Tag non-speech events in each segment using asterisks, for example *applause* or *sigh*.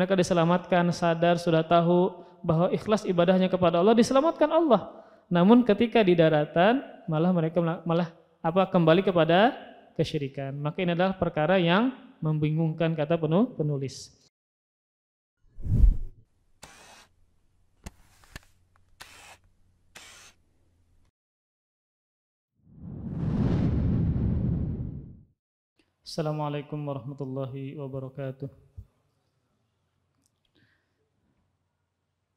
mereka diselamatkan, sadar, sudah tahu bahwa ikhlas ibadahnya kepada Allah, diselamatkan Allah. Namun ketika di daratan, malah mereka malah apa kembali kepada kesyirikan. Maka ini adalah perkara yang membingungkan kata penuh penulis. Assalamualaikum warahmatullahi wabarakatuh.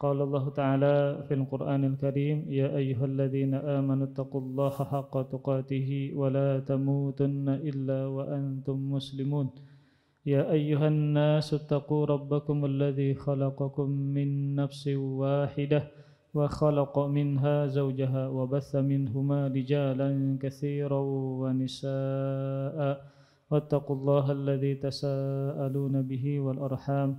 قال الله تعالى في القرآن الكريم يا أيها الذين آمنوا اتقوا الله حق تقاته ولا تموتن إلا وأنتم مسلمون يا أيها الناس اتقوا ربكم الذي خلقكم من نفس واحدة وخلق منها زوجها وبث منهما رجالا كثيرا ونساء واتقوا الله الذي تساءلون به والأرحام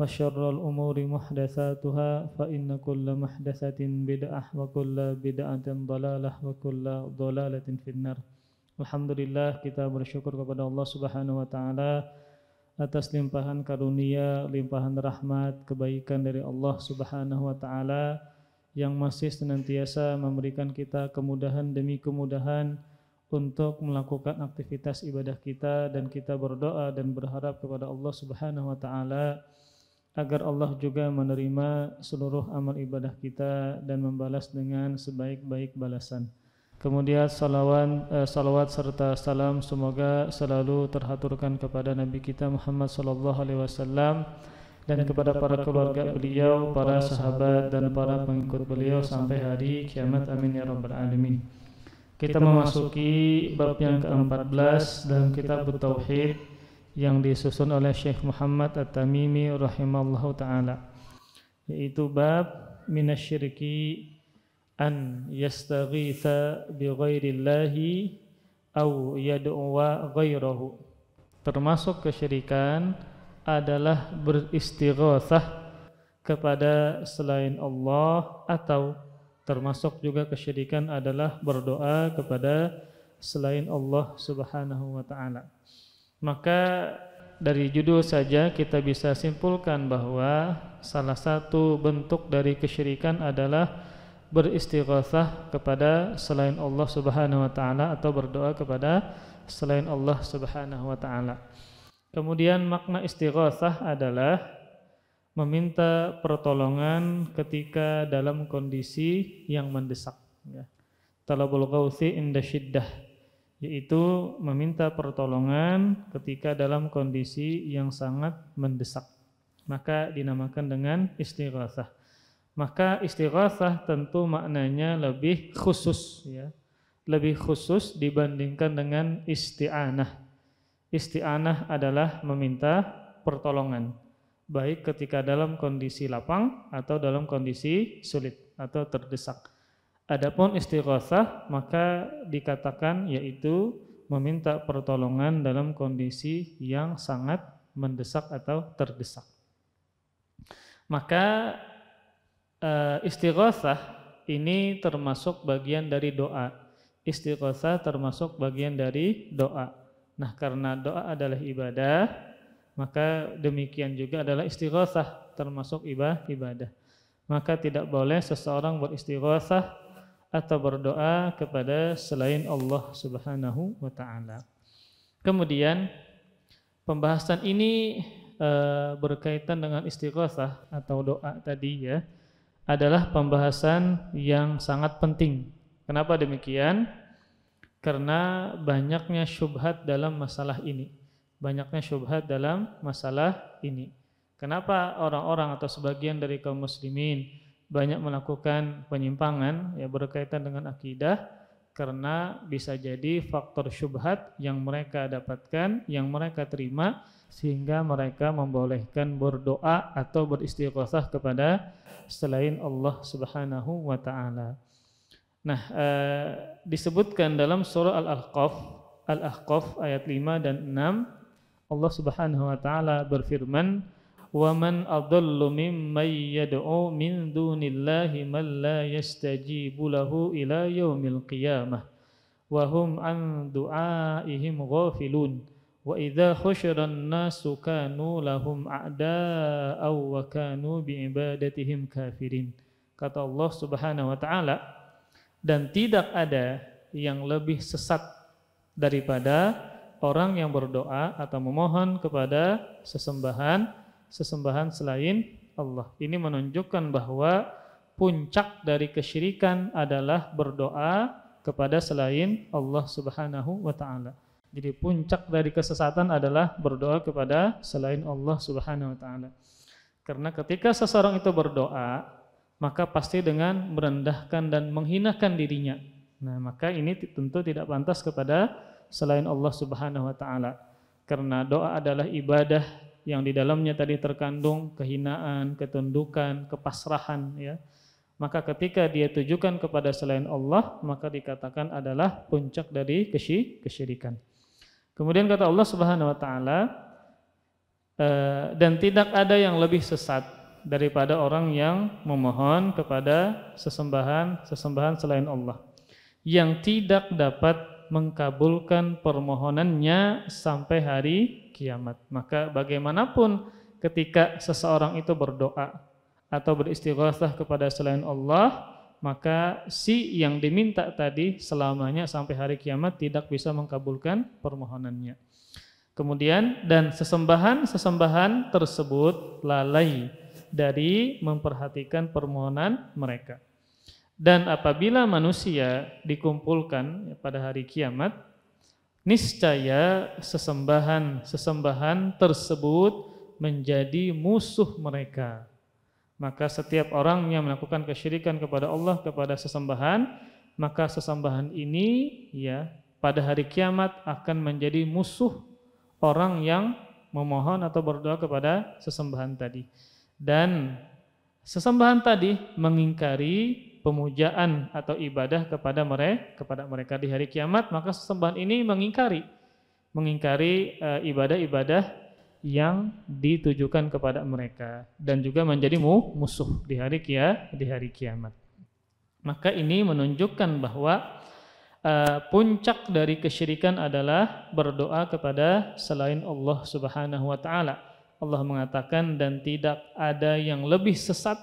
وشر الأمور محدثاتها فإن كل محدثة بدعة وكل بدعة ضلالة وكل ضلالة في النار Alhamdulillah kita bersyukur kepada Allah Subhanahu wa taala atas limpahan karunia, limpahan rahmat, kebaikan dari Allah Subhanahu wa taala yang masih senantiasa memberikan kita kemudahan demi kemudahan untuk melakukan aktivitas ibadah kita dan kita berdoa dan berharap kepada Allah Subhanahu wa taala agar Allah juga menerima seluruh amal ibadah kita dan membalas dengan sebaik-baik balasan. Kemudian salawan, eh, salawat serta salam semoga selalu terhaturkan kepada Nabi kita Muhammad Sallallahu Alaihi Wasallam dan, kepada para keluarga beliau, para sahabat dan para pengikut beliau sampai hari kiamat. Amin ya rabbal alamin. Kita memasuki bab yang ke-14 dalam kitab Tauhid yang disusun oleh Syekh Muhammad At-Tamimi rahimallahu taala yaitu bab minasyirki an yastaghitha bi ghairillahi aw yad'a ghairahu termasuk kesyirikan adalah beristighatsah kepada selain Allah atau termasuk juga kesyirikan adalah berdoa kepada selain Allah Subhanahu wa taala. Maka dari judul saja kita bisa simpulkan bahwa salah satu bentuk dari kesyirikan adalah beristighatsah kepada selain Allah Subhanahu wa taala atau berdoa kepada selain Allah Subhanahu wa taala. Kemudian makna istighatsah adalah meminta pertolongan ketika dalam kondisi yang mendesak ya. Talabul ghausi inda syiddah yaitu meminta pertolongan ketika dalam kondisi yang sangat mendesak. Maka dinamakan dengan istighatsah. Maka istighatsah tentu maknanya lebih khusus ya. Lebih khusus dibandingkan dengan isti'anah. Isti'anah adalah meminta pertolongan baik ketika dalam kondisi lapang atau dalam kondisi sulit atau terdesak. Adapun istighatsah maka dikatakan yaitu meminta pertolongan dalam kondisi yang sangat mendesak atau terdesak. Maka eh, istighosah ini termasuk bagian dari doa. Istighatsah termasuk bagian dari doa. Nah, karena doa adalah ibadah, maka demikian juga adalah istighatsah termasuk ibadah. Maka tidak boleh seseorang beristighatsah atau berdoa kepada selain Allah Subhanahu wa taala. Kemudian pembahasan ini e, berkaitan dengan istighatsah atau doa tadi ya adalah pembahasan yang sangat penting. Kenapa demikian? Karena banyaknya syubhat dalam masalah ini. Banyaknya syubhat dalam masalah ini. Kenapa orang-orang atau sebagian dari kaum muslimin banyak melakukan penyimpangan ya berkaitan dengan akidah karena bisa jadi faktor syubhat yang mereka dapatkan, yang mereka terima sehingga mereka membolehkan berdoa atau beristighosah kepada selain Allah Subhanahu wa taala. Nah, eh, disebutkan dalam surah Al-Ahqaf, Al-Ahqaf ayat 5 dan 6 Allah Subhanahu wa taala berfirman, ومن أضل ممن يدعو من دون الله من لا يستجيب له إلى يوم القيامة وهم عن دعائهم غافلون وإذا حشر الناس كانوا لهم أعداء وكانوا بعبادتهم كافرين kata Allah Subhanahu wa taala dan tidak ada yang lebih sesat daripada orang yang berdoa atau memohon kepada sesembahan sesembahan selain Allah. Ini menunjukkan bahwa puncak dari kesyirikan adalah berdoa kepada selain Allah Subhanahu wa taala. Jadi puncak dari kesesatan adalah berdoa kepada selain Allah Subhanahu wa taala. Karena ketika seseorang itu berdoa, maka pasti dengan merendahkan dan menghinakan dirinya. Nah, maka ini tentu tidak pantas kepada selain Allah Subhanahu wa taala. Karena doa adalah ibadah yang di dalamnya tadi terkandung kehinaan, ketundukan, kepasrahan ya. Maka ketika dia tujukan kepada selain Allah, maka dikatakan adalah puncak dari kesy kesyirikan. Kemudian kata Allah Subhanahu wa taala e, dan tidak ada yang lebih sesat daripada orang yang memohon kepada sesembahan-sesembahan selain Allah yang tidak dapat mengkabulkan permohonannya sampai hari kiamat. Maka bagaimanapun ketika seseorang itu berdoa atau beristighatsah kepada selain Allah, maka si yang diminta tadi selamanya sampai hari kiamat tidak bisa mengkabulkan permohonannya. Kemudian dan sesembahan-sesembahan tersebut lalai dari memperhatikan permohonan mereka. Dan apabila manusia dikumpulkan pada hari kiamat, niscaya sesembahan-sesembahan tersebut menjadi musuh mereka. Maka setiap orang yang melakukan kesyirikan kepada Allah kepada sesembahan, maka sesembahan ini ya pada hari kiamat akan menjadi musuh orang yang memohon atau berdoa kepada sesembahan tadi. Dan sesembahan tadi mengingkari pemujaan atau ibadah kepada mereka kepada mereka di hari kiamat maka sesembahan ini mengingkari mengingkari eh, ibadah-ibadah yang ditujukan kepada mereka dan juga menjadi musuh di hari kia di hari kiamat maka ini menunjukkan bahwa uh, puncak dari kesyirikan adalah berdoa kepada selain Allah Subhanahu wa taala Allah mengatakan dan tidak ada yang lebih sesat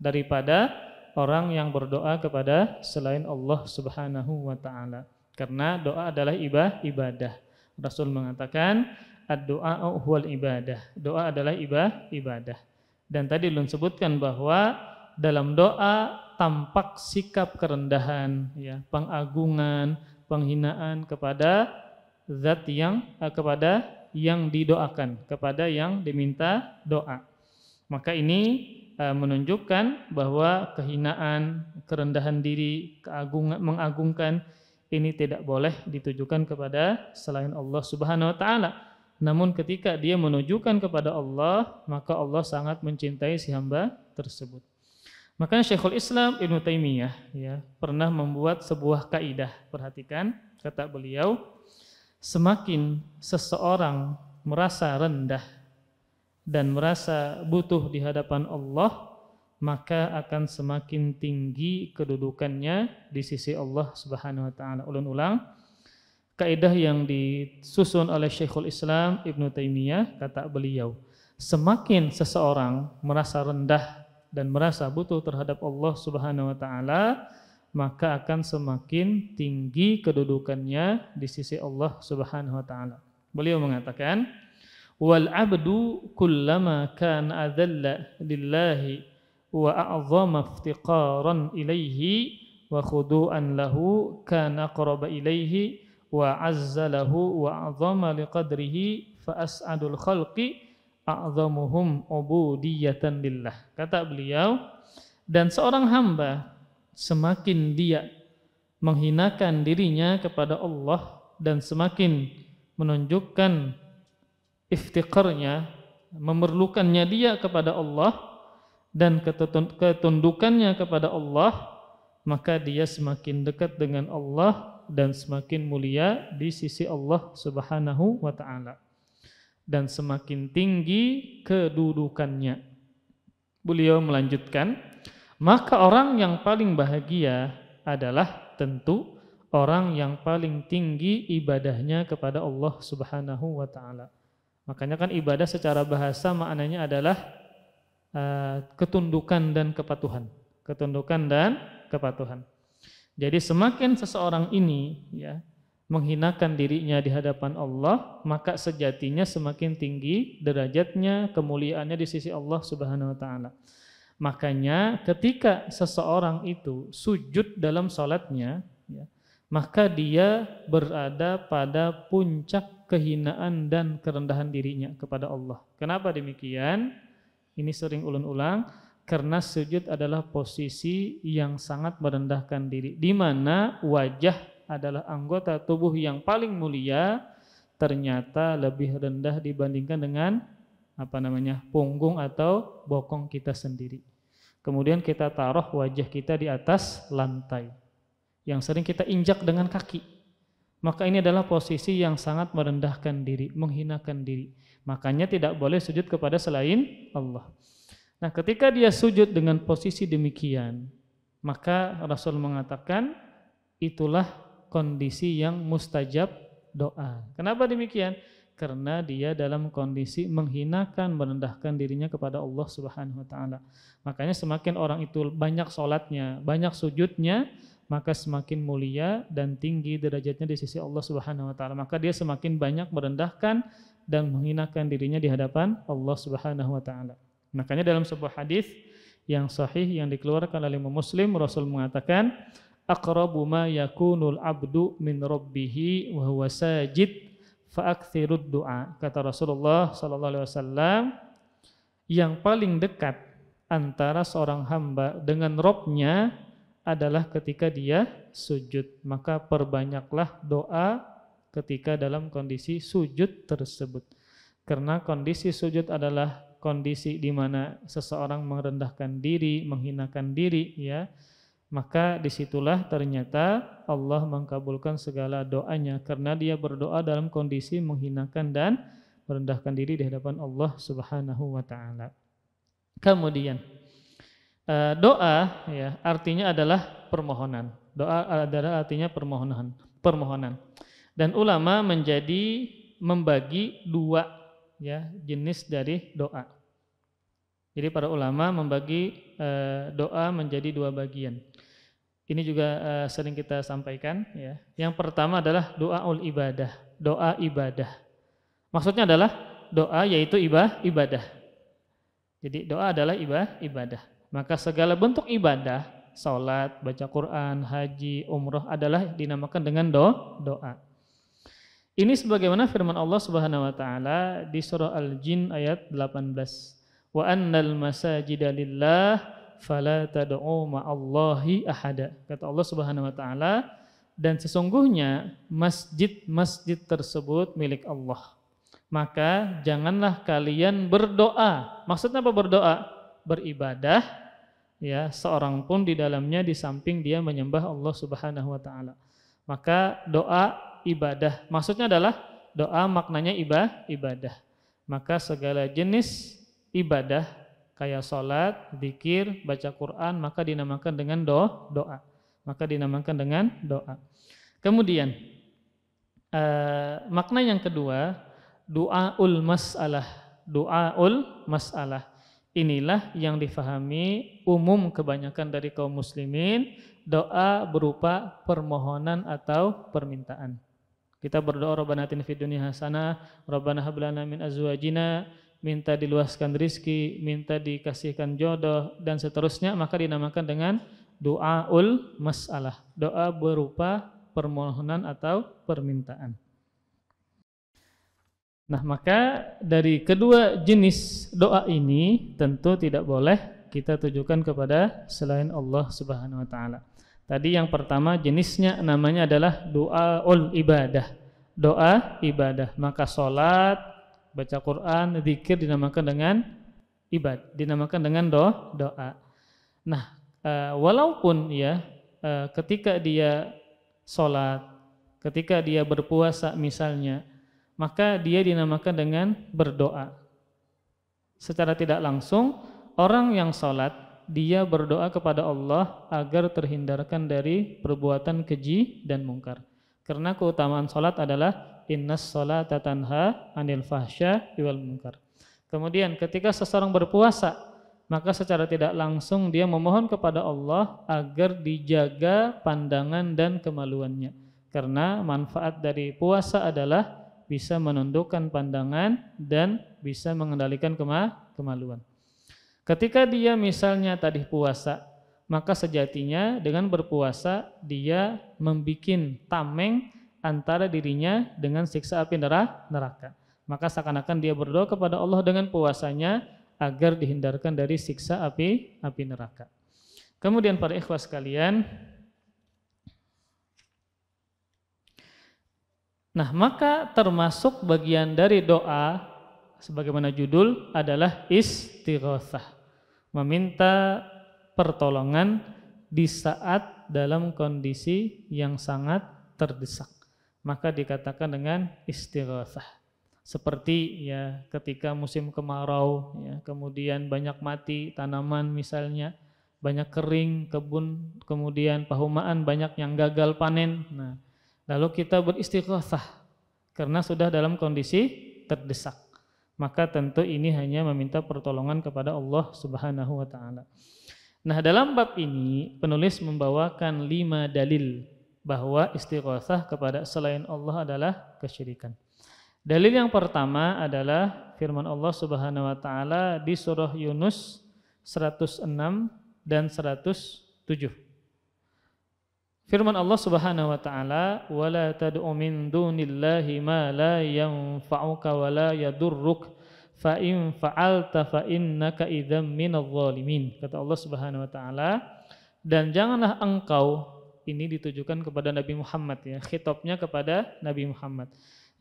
daripada orang yang berdoa kepada selain Allah Subhanahu wa taala. Karena doa adalah ibah, ibadah. Rasul mengatakan ad-doa huwal ibadah. Doa adalah ibah, ibadah. Dan tadi belum sebutkan bahwa dalam doa tampak sikap kerendahan, ya, pengagungan, penghinaan kepada zat yang eh, kepada yang didoakan, kepada yang diminta doa. Maka ini E, menunjukkan bahwa kehinaan, kerendahan diri, keagungan, mengagungkan ini tidak boleh ditujukan kepada selain Allah Subhanahu wa taala. Namun ketika dia menunjukkan kepada Allah, maka Allah sangat mencintai si hamba tersebut. Maka Syekhul Islam Ibnu Taimiyah ya pernah membuat sebuah kaidah. Perhatikan kata beliau, semakin seseorang merasa rendah dan merasa butuh di hadapan Allah, maka akan semakin tinggi kedudukannya di sisi Allah Subhanahu wa taala. Ulun ulang Kaidah yang disusun oleh Syekhul Islam Ibnu Taimiyah kata beliau, semakin seseorang merasa rendah dan merasa butuh terhadap Allah Subhanahu wa taala, maka akan semakin tinggi kedudukannya di sisi Allah Subhanahu wa taala. Beliau mengatakan, wal abdu kullama kan adalla lillahi wa a'zama iftiqaran ilaihi wa khudu'an lahu kan qaraba ilaihi wa azzalahu wa a'zama liqadrihi fa as'adul khalqi a'zamuhum ubudiyatan lillah kata beliau dan seorang hamba semakin dia menghinakan dirinya kepada Allah dan semakin menunjukkan iftiqarnya, memerlukannya dia kepada Allah dan ketundukannya kepada Allah, maka dia semakin dekat dengan Allah dan semakin mulia di sisi Allah Subhanahu wa taala. Dan semakin tinggi kedudukannya. Beliau melanjutkan, maka orang yang paling bahagia adalah tentu orang yang paling tinggi ibadahnya kepada Allah Subhanahu wa taala. Makanya kan ibadah secara bahasa maknanya adalah uh, ketundukan dan kepatuhan. Ketundukan dan kepatuhan. Jadi semakin seseorang ini ya menghinakan dirinya di hadapan Allah, maka sejatinya semakin tinggi derajatnya, kemuliaannya di sisi Allah Subhanahu wa taala. Makanya ketika seseorang itu sujud dalam salatnya, ya, maka dia berada pada puncak kehinaan dan kerendahan dirinya kepada Allah. Kenapa demikian? Ini sering ulang-ulang karena sujud adalah posisi yang sangat merendahkan diri di mana wajah adalah anggota tubuh yang paling mulia ternyata lebih rendah dibandingkan dengan apa namanya? punggung atau bokong kita sendiri. Kemudian kita taruh wajah kita di atas lantai yang sering kita injak dengan kaki maka ini adalah posisi yang sangat merendahkan diri, menghinakan diri. Makanya tidak boleh sujud kepada selain Allah. Nah, ketika dia sujud dengan posisi demikian, maka Rasul mengatakan itulah kondisi yang mustajab doa. Kenapa demikian? Karena dia dalam kondisi menghinakan, merendahkan dirinya kepada Allah Subhanahu wa taala. Makanya semakin orang itu banyak sholatnya, banyak sujudnya, maka semakin mulia dan tinggi derajatnya di sisi Allah Subhanahu wa taala. Maka dia semakin banyak merendahkan dan menghinakan dirinya di hadapan Allah Subhanahu wa taala. Makanya dalam sebuah hadis yang sahih yang dikeluarkan oleh Imam Muslim Rasul mengatakan aqrabu ma yakunul abdu min rabbih wa huwa sajid fa'akthirud du'a. Kata Rasulullah sallallahu alaihi wasallam yang paling dekat antara seorang hamba dengan Robnya adalah ketika dia sujud. Maka perbanyaklah doa ketika dalam kondisi sujud tersebut. Karena kondisi sujud adalah kondisi di mana seseorang merendahkan diri, menghinakan diri ya. Maka disitulah ternyata Allah mengkabulkan segala doanya karena dia berdoa dalam kondisi menghinakan dan merendahkan diri di hadapan Allah Subhanahu wa taala. Kemudian Eh, doa ya artinya adalah permohonan. Doa adalah artinya permohonan, permohonan. Dan ulama menjadi membagi dua ya jenis dari doa. Jadi para ulama membagi uh, doa menjadi dua bagian. Ini juga uh, sering kita sampaikan ya. Yang pertama adalah doa ul ibadah, doa ibadah. Maksudnya adalah doa yaitu ibadah, ibadah. Jadi doa adalah ibadah, ibadah. Maka segala bentuk ibadah, salat, baca Quran, haji, umroh adalah dinamakan dengan do doa. Ini sebagaimana firman Allah Subhanahu wa taala di surah Al-Jin ayat 18. Wa annal masajida lillah fala tad'u ma'allahi ahada. Kata Allah Subhanahu wa taala dan sesungguhnya masjid-masjid tersebut milik Allah. Maka janganlah kalian berdoa. Maksudnya apa berdoa? beribadah ya seorang pun di dalamnya di samping dia menyembah Allah Subhanahu wa taala. Maka doa ibadah. Maksudnya adalah doa maknanya ibadah, ibadah. Maka segala jenis ibadah kayak salat, zikir, baca Quran maka dinamakan dengan doa, doa. Maka dinamakan dengan doa. Kemudian eh, makna yang kedua, doaul masalah. Doaul masalah. Inilah yang difahami umum kebanyakan dari kaum muslimin, doa berupa permohonan atau permintaan. Kita berdoa Rabbana atina fid dunya hasanah, Rabbana hab lana min azwajina, minta diluaskan rizki, minta dikasihkan jodoh dan seterusnya, maka dinamakan dengan doaul masalah, doa berupa permohonan atau permintaan. Nah, maka dari kedua jenis doa ini tentu tidak boleh kita tujukan kepada selain Allah Subhanahu wa taala. Tadi yang pertama jenisnya namanya adalah doa ul ibadah. Doa ibadah. Maka solat baca Quran, zikir dinamakan dengan ibad, dinamakan dengan do, doa. Nah, eh, walaupun ya eh, ketika dia solat ketika dia berpuasa misalnya, maka dia dinamakan dengan berdoa. Secara tidak langsung, orang yang sholat, dia berdoa kepada Allah agar terhindarkan dari perbuatan keji dan mungkar. Karena keutamaan sholat adalah inna sholata tanha anil fahsya iwal mungkar. Kemudian ketika seseorang berpuasa, maka secara tidak langsung dia memohon kepada Allah agar dijaga pandangan dan kemaluannya. Karena manfaat dari puasa adalah bisa menundukkan pandangan dan bisa mengendalikan kema kemaluan. Ketika dia misalnya tadi puasa, maka sejatinya dengan berpuasa dia membuat tameng antara dirinya dengan siksa api neraka. Maka seakan-akan dia berdoa kepada Allah dengan puasanya agar dihindarkan dari siksa api api neraka. Kemudian para ikhwas kalian Nah, maka termasuk bagian dari doa sebagaimana judul adalah istighosah. Meminta pertolongan di saat dalam kondisi yang sangat terdesak. Maka dikatakan dengan istighosah. Seperti ya ketika musim kemarau, ya, kemudian banyak mati tanaman misalnya, banyak kering kebun, kemudian pahumaan banyak yang gagal panen. Nah, Lalu kita beristighosah karena sudah dalam kondisi terdesak. Maka tentu ini hanya meminta pertolongan kepada Allah Subhanahu wa taala. Nah, dalam bab ini penulis membawakan lima dalil bahwa istighosah kepada selain Allah adalah kesyirikan. Dalil yang pertama adalah firman Allah Subhanahu wa taala di surah Yunus 106 dan 107. Firman Allah Subhanahu wa taala, la tad'u min dunillahi ma la yanfa'uka wa la yadurruk fa in fa'alta fa innaka idzam minadh dhalimin." Kata Allah Subhanahu wa taala, dan janganlah engkau ini ditujukan kepada Nabi Muhammad ya, khitabnya kepada Nabi Muhammad.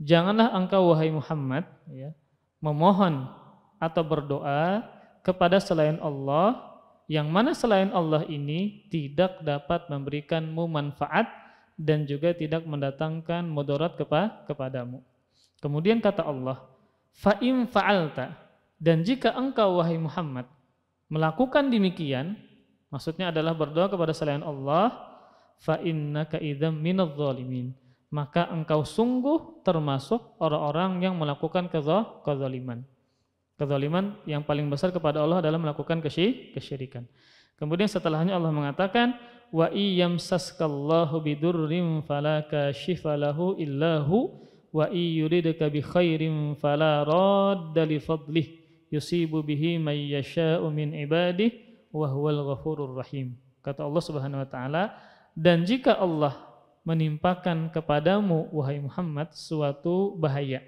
Janganlah engkau wahai Muhammad ya, memohon atau berdoa kepada selain Allah yang mana selain Allah ini tidak dapat memberikanmu manfaat dan juga tidak mendatangkan mudarat kepada kepadamu. Kemudian kata Allah, fa'im fa'alta dan jika engkau wahai Muhammad melakukan demikian, maksudnya adalah berdoa kepada selain Allah, innaka idzam minadz zalimin. Maka engkau sungguh termasuk orang-orang yang melakukan kezaliman. Kezaliman yang paling besar kepada Allah adalah melakukan kesyirikan. Kemudian setelahnya Allah mengatakan wa iyyamsaskallahu bidurrin fala kashifalahu illahu wa iyyuridka bi khairin fala radda li fadlih yusibu bihi may yasha'u min ibadihi wa huwal ghafurur rahim. Kata Allah Subhanahu wa taala, dan jika Allah menimpakan kepadamu wahai Muhammad suatu bahaya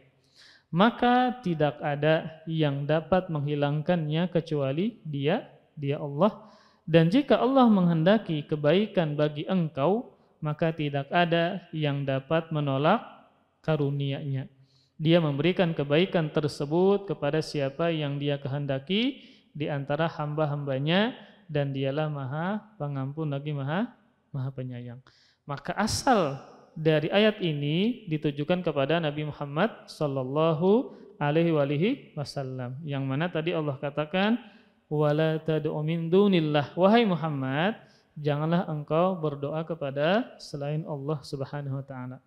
maka tidak ada yang dapat menghilangkannya kecuali Dia, Dia Allah. Dan jika Allah menghendaki kebaikan bagi engkau, maka tidak ada yang dapat menolak karunia-Nya. Dia memberikan kebaikan tersebut kepada siapa yang Dia kehendaki di antara hamba-hambanya dan Dialah Maha Pengampun lagi Maha Maha Penyayang. Maka asal dari ayat ini ditujukan kepada Nabi Muhammad sallallahu alaihi wasallam yang mana tadi Allah katakan wala tad'u min dunillah wahai Muhammad janganlah engkau berdoa kepada selain Allah Subhanahu wa taala.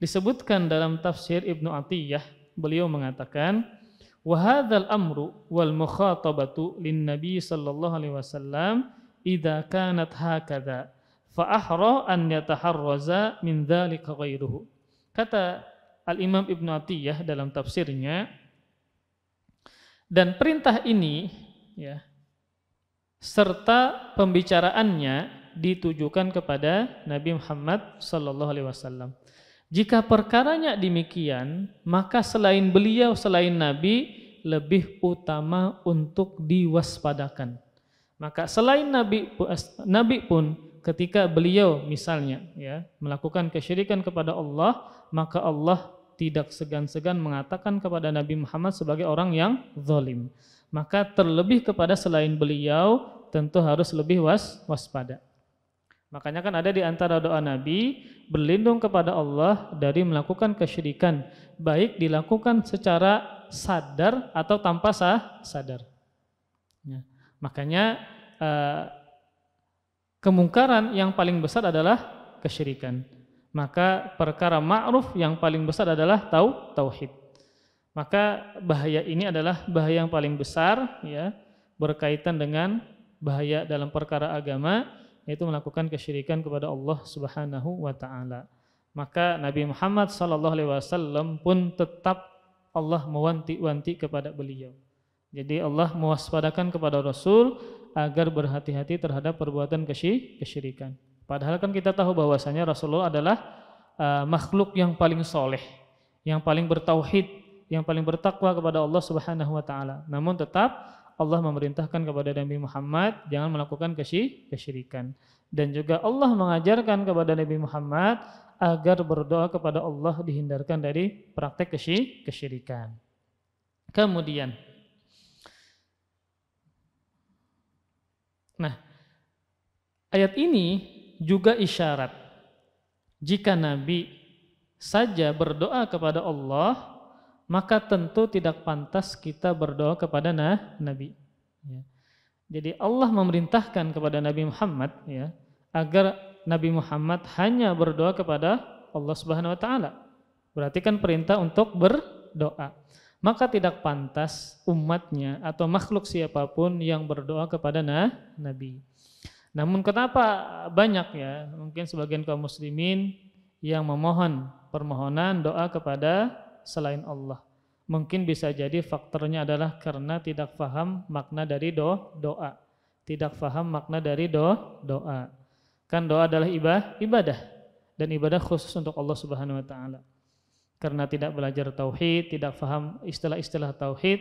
Disebutkan dalam tafsir Ibnu Atiyah, beliau mengatakan, "Wa hadzal amru wal mukhatabatu lin nabi sallallahu alaihi wasallam idza kanat hakadha." Fa'ahra an yataharraza min dhalika ghairuhu. Kata Al-Imam Ibn Atiyah dalam tafsirnya, dan perintah ini ya, serta pembicaraannya ditujukan kepada Nabi Muhammad Sallallahu Alaihi Wasallam. Jika perkaranya demikian, maka selain beliau, selain Nabi, lebih utama untuk diwaspadakan. Maka selain Nabi, Nabi pun ketika beliau misalnya ya melakukan kesyirikan kepada Allah, maka Allah tidak segan-segan mengatakan kepada Nabi Muhammad sebagai orang yang zalim. Maka terlebih kepada selain beliau tentu harus lebih was waspada. Makanya kan ada di antara doa Nabi berlindung kepada Allah dari melakukan kesyirikan, baik dilakukan secara sadar atau tanpa sah sadar. Ya. Makanya eh, Kemungkaran yang paling besar adalah kesyirikan. Maka perkara ma'ruf yang paling besar adalah tau tauhid. Maka bahaya ini adalah bahaya yang paling besar ya berkaitan dengan bahaya dalam perkara agama yaitu melakukan kesyirikan kepada Allah Subhanahu wa taala. Maka Nabi Muhammad sallallahu alaihi wasallam pun tetap Allah mewanti-wanti kepada beliau. Jadi Allah mewaspadakan kepada Rasul agar berhati-hati terhadap perbuatan kesyirikan. Padahal kan kita tahu bahwasanya Rasulullah adalah uh, makhluk yang paling soleh, yang paling bertauhid, yang paling bertakwa kepada Allah Subhanahu wa taala. Namun tetap Allah memerintahkan kepada Nabi Muhammad jangan melakukan kesyirikan. Dan juga Allah mengajarkan kepada Nabi Muhammad agar berdoa kepada Allah dihindarkan dari praktek kesyirikan. Kemudian Ayat ini juga isyarat jika Nabi saja berdoa kepada Allah maka tentu tidak pantas kita berdoa kepada nah, Nabi. Ya. Jadi Allah memerintahkan kepada Nabi Muhammad ya agar Nabi Muhammad hanya berdoa kepada Allah Subhanahu wa taala. Berarti kan perintah untuk berdoa. Maka tidak pantas umatnya atau makhluk siapapun yang berdoa kepada nah, Nabi. Namun kenapa banyak ya, mungkin sebagian kaum muslimin yang memohon permohonan doa kepada selain Allah. Mungkin bisa jadi faktornya adalah karena tidak faham makna dari do, doa. Tidak faham makna dari do, doa. Kan doa adalah ibadah, ibadah dan ibadah khusus untuk Allah Subhanahu wa taala. Karena tidak belajar tauhid, tidak faham istilah-istilah tauhid,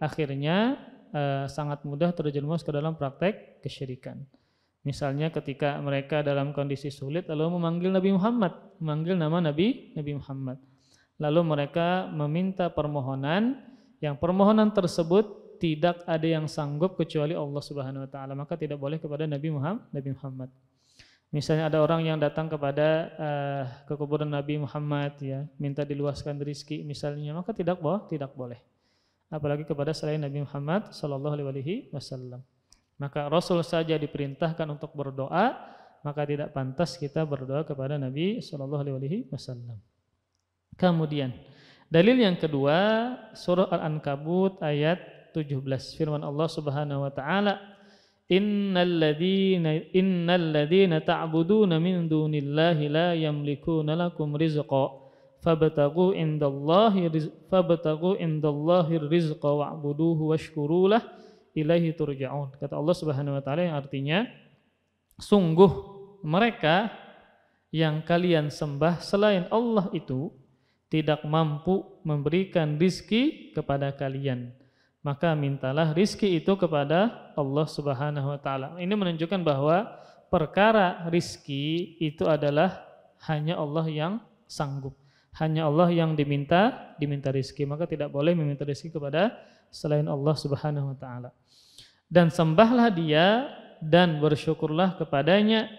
akhirnya eh, sangat mudah terjerumus ke dalam praktek kesyirikan. Misalnya ketika mereka dalam kondisi sulit lalu memanggil Nabi Muhammad, memanggil nama Nabi Nabi Muhammad. Lalu mereka meminta permohonan yang permohonan tersebut tidak ada yang sanggup kecuali Allah Subhanahu wa taala, maka tidak boleh kepada Nabi Muhammad, Nabi Muhammad. Misalnya ada orang yang datang kepada uh, ke kuburan Nabi Muhammad ya, minta diluaskan rezeki misalnya, maka tidak boleh, tidak boleh. Apalagi kepada selain Nabi Muhammad sallallahu alaihi wasallam. Maka Rasul saja diperintahkan untuk berdoa, maka tidak pantas kita berdoa kepada Nabi Shallallahu Alaihi Wasallam. Kemudian dalil yang kedua surah Al-Ankabut ayat 17 firman Allah Subhanahu wa taala Innal ladzina innal ta'buduna min dunillahi la yamlikuna lakum rizqa fabtagu indallahi rizqa fabtaghu indallahi rizqa wa'buduhu washkuru lahu ilaihi turja'un. Kata Allah Subhanahu wa taala yang artinya sungguh mereka yang kalian sembah selain Allah itu tidak mampu memberikan rizki kepada kalian. Maka mintalah rizki itu kepada Allah Subhanahu wa taala. Ini menunjukkan bahwa perkara rizki itu adalah hanya Allah yang sanggup. Hanya Allah yang diminta diminta rizki. Maka tidak boleh meminta rizki kepada selain Allah Subhanahu wa taala. Dan sembahlah Dia dan bersyukurlah kepadanya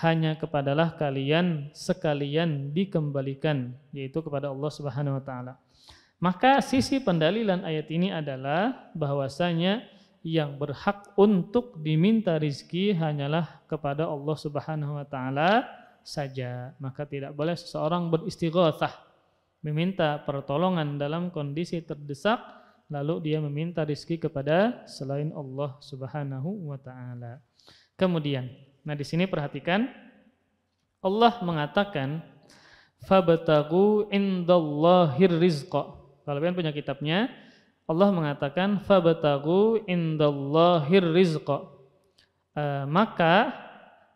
hanya kepadalah kalian sekalian dikembalikan yaitu kepada Allah Subhanahu wa taala. Maka sisi pendalilan ayat ini adalah bahwasanya yang berhak untuk diminta rizki hanyalah kepada Allah Subhanahu wa taala saja. Maka tidak boleh seseorang beristighatsah meminta pertolongan dalam kondisi terdesak lalu dia meminta rizki kepada selain Allah Subhanahu wa taala. Kemudian, nah di sini perhatikan Allah mengatakan fabtagu indallahir rizqa. Kalau kalian punya kitabnya, Allah mengatakan fabtagu indallahir rizqa. E, maka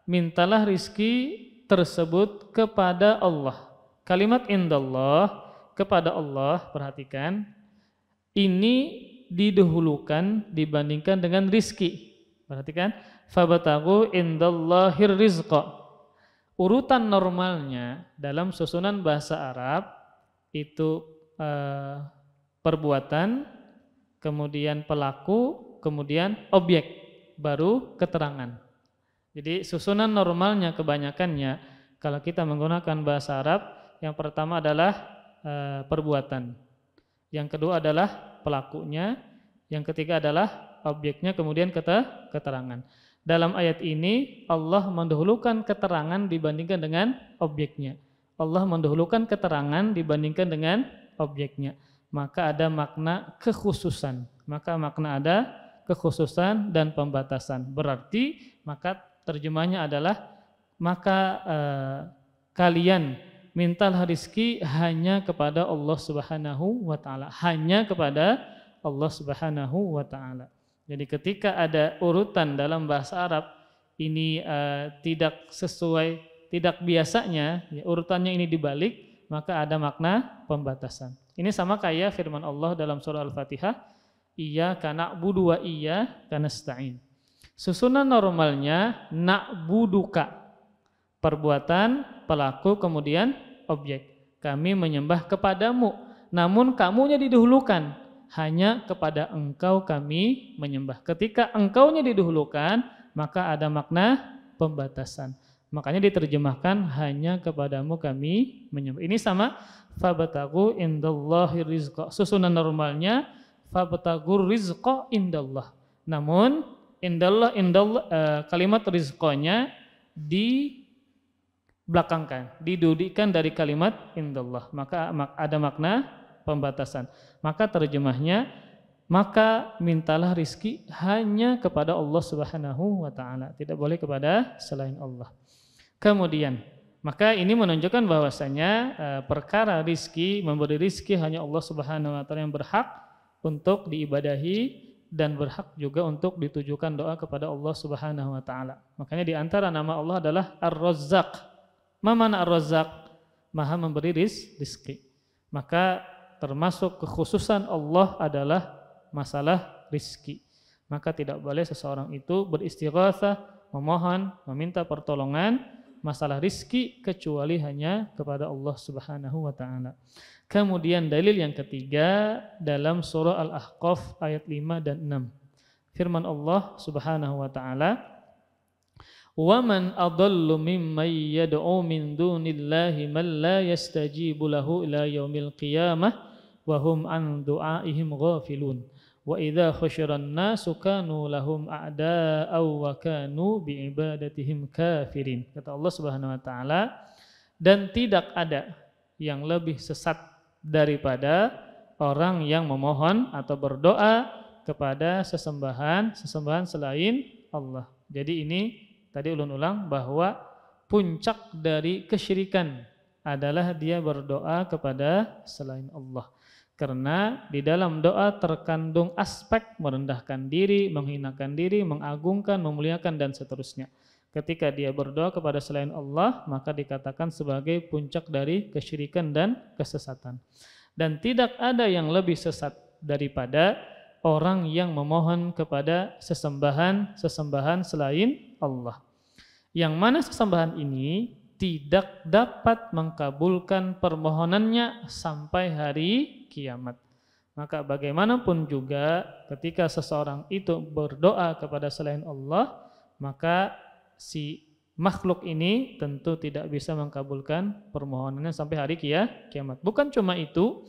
mintalah rizki tersebut kepada Allah. Kalimat indallah kepada Allah, perhatikan ini didahulukan dibandingkan dengan rizki. Perhatikan, fabatagu indallahir rizqa. Urutan normalnya dalam susunan bahasa Arab itu eh, perbuatan, kemudian pelaku, kemudian objek, baru keterangan. Jadi susunan normalnya kebanyakannya kalau kita menggunakan bahasa Arab yang pertama adalah eh, perbuatan yang kedua adalah pelakunya, yang ketiga adalah objeknya, kemudian kata keterangan. Dalam ayat ini Allah mendahulukan keterangan dibandingkan dengan objeknya. Allah mendahulukan keterangan dibandingkan dengan objeknya. Maka ada makna kekhususan. Maka makna ada kekhususan dan pembatasan. Berarti maka terjemahnya adalah maka eh, kalian mintalah rizki hanya kepada Allah Subhanahu wa taala, hanya kepada Allah Subhanahu wa taala. Jadi ketika ada urutan dalam bahasa Arab ini uh, tidak sesuai, tidak biasanya ya, urutannya ini dibalik, maka ada makna pembatasan. Ini sama kayak firman Allah dalam surah Al-Fatihah, "Iya kana budu wa iya kana Susunan normalnya nak buduka perbuatan pelaku kemudian objek. Kami menyembah kepadamu, namun kamunya didahulukan. Hanya kepada engkau kami menyembah. Ketika engkaunya didahulukan, maka ada makna pembatasan. Makanya diterjemahkan hanya kepadamu kami menyembah. Ini sama fabataku indallahi rizqa. Susunan normalnya fabataku rizqa indallah. Namun indallah indallah eh, kalimat rizqanya di belakangkan, didudikan dari kalimat indallah. Maka ada makna pembatasan. Maka terjemahnya maka mintalah rizki hanya kepada Allah Subhanahu wa taala, tidak boleh kepada selain Allah. Kemudian, maka ini menunjukkan bahwasanya eh, perkara rizki memberi rizki hanya Allah Subhanahu wa taala yang berhak untuk diibadahi dan berhak juga untuk ditujukan doa kepada Allah Subhanahu wa taala. Makanya di antara nama Allah adalah Ar-Razzaq. Maman ar-Razzaq Maha memberi rizki. Maka termasuk kekhususan Allah adalah masalah rizki. Maka tidak boleh seseorang itu beristighatsah, memohon, meminta pertolongan masalah rizki kecuali hanya kepada Allah Subhanahu wa taala. Kemudian dalil yang ketiga dalam surah Al-Ahqaf ayat 5 dan 6. Firman Allah Subhanahu wa taala, وَمَنْ أَضَلُّ مِمَّنْ يَدْعُو مِنْ دُونِ اللَّهِ مَنْ لَا يَسْتَجِيبُ لَهُ إِلَى يَوْمِ الْقِيَامَةِ وَهُمْ عَنْ دُعَائِهِمْ غَافِلُونَ وَإِذَا خُشِرَ النَّاسُ كَانُوا لَهُمْ أَعْدَاءً وَكَانُوا بِعِبَادَتِهِمْ كَافِرِينَ Kata Allah Subhanahu Wa Taala dan tidak ada yang lebih sesat daripada orang yang memohon atau berdoa kepada sesembahan sesembahan selain Allah. Jadi ini Tadi ulun-ulang bahwa puncak dari kesyirikan adalah dia berdoa kepada selain Allah. Karena di dalam doa terkandung aspek merendahkan diri, menghinakan diri, mengagungkan, memuliakan dan seterusnya. Ketika dia berdoa kepada selain Allah, maka dikatakan sebagai puncak dari kesyirikan dan kesesatan. Dan tidak ada yang lebih sesat daripada orang yang memohon kepada sesembahan-sesembahan selain Allah. Yang mana sesembahan ini tidak dapat mengkabulkan permohonannya sampai hari kiamat. Maka bagaimanapun juga ketika seseorang itu berdoa kepada selain Allah, maka si makhluk ini tentu tidak bisa mengkabulkan permohonannya sampai hari kiamat. Bukan cuma itu,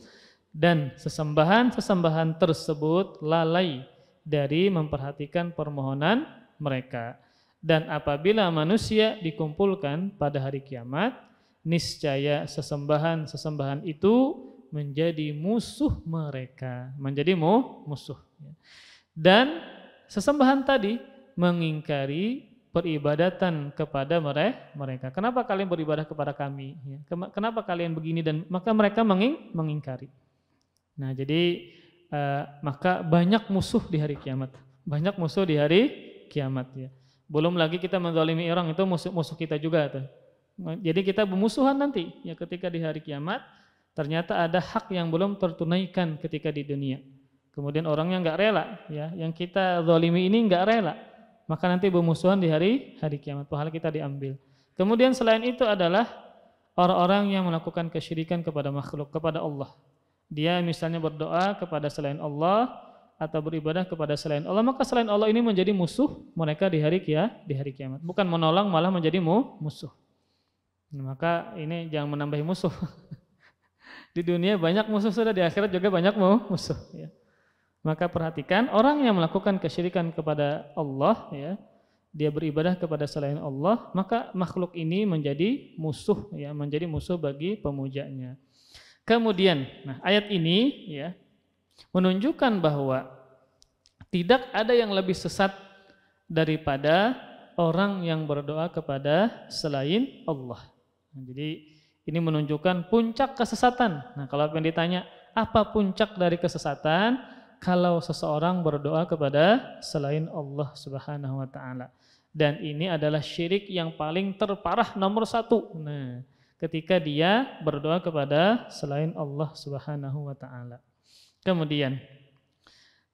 dan sesembahan-sesembahan tersebut lalai dari memperhatikan permohonan mereka. Dan apabila manusia dikumpulkan pada hari kiamat, niscaya sesembahan-sesembahan itu menjadi musuh mereka, menjadi musuh. Dan sesembahan tadi mengingkari peribadatan kepada mereka. Kenapa kalian beribadah kepada kami? Kenapa kalian begini dan maka mereka mengingkari. Nah, jadi eh, maka banyak musuh di hari kiamat. Banyak musuh di hari kiamat ya. Belum lagi kita menzalimi orang itu musuh-musuh kita juga tuh. Jadi kita bermusuhan nanti ya ketika di hari kiamat ternyata ada hak yang belum tertunaikan ketika di dunia. Kemudian orang yang nggak rela ya, yang kita zalimi ini nggak rela, maka nanti bermusuhan di hari hari kiamat pahala kita diambil. Kemudian selain itu adalah orang-orang yang melakukan kesyirikan kepada makhluk kepada Allah dia misalnya berdoa kepada selain Allah atau beribadah kepada selain Allah, maka selain Allah ini menjadi musuh mereka di hari kia, di hari kiamat. Bukan menolong malah menjadi mu, musuh. Maka ini jangan menambah musuh. *laughs* di dunia banyak musuh sudah, di akhirat juga banyak mu, musuh. Ya. Maka perhatikan orang yang melakukan kesyirikan kepada Allah, ya, dia beribadah kepada selain Allah, maka makhluk ini menjadi musuh, ya, menjadi musuh bagi pemujanya. Kemudian, nah ayat ini ya menunjukkan bahwa tidak ada yang lebih sesat daripada orang yang berdoa kepada selain Allah. Nah, jadi ini menunjukkan puncak kesesatan. Nah, kalau yang ditanya apa puncak dari kesesatan kalau seseorang berdoa kepada selain Allah Subhanahu wa taala. Dan ini adalah syirik yang paling terparah nomor satu. Nah, ketika dia berdoa kepada selain Allah Subhanahu wa taala. Kemudian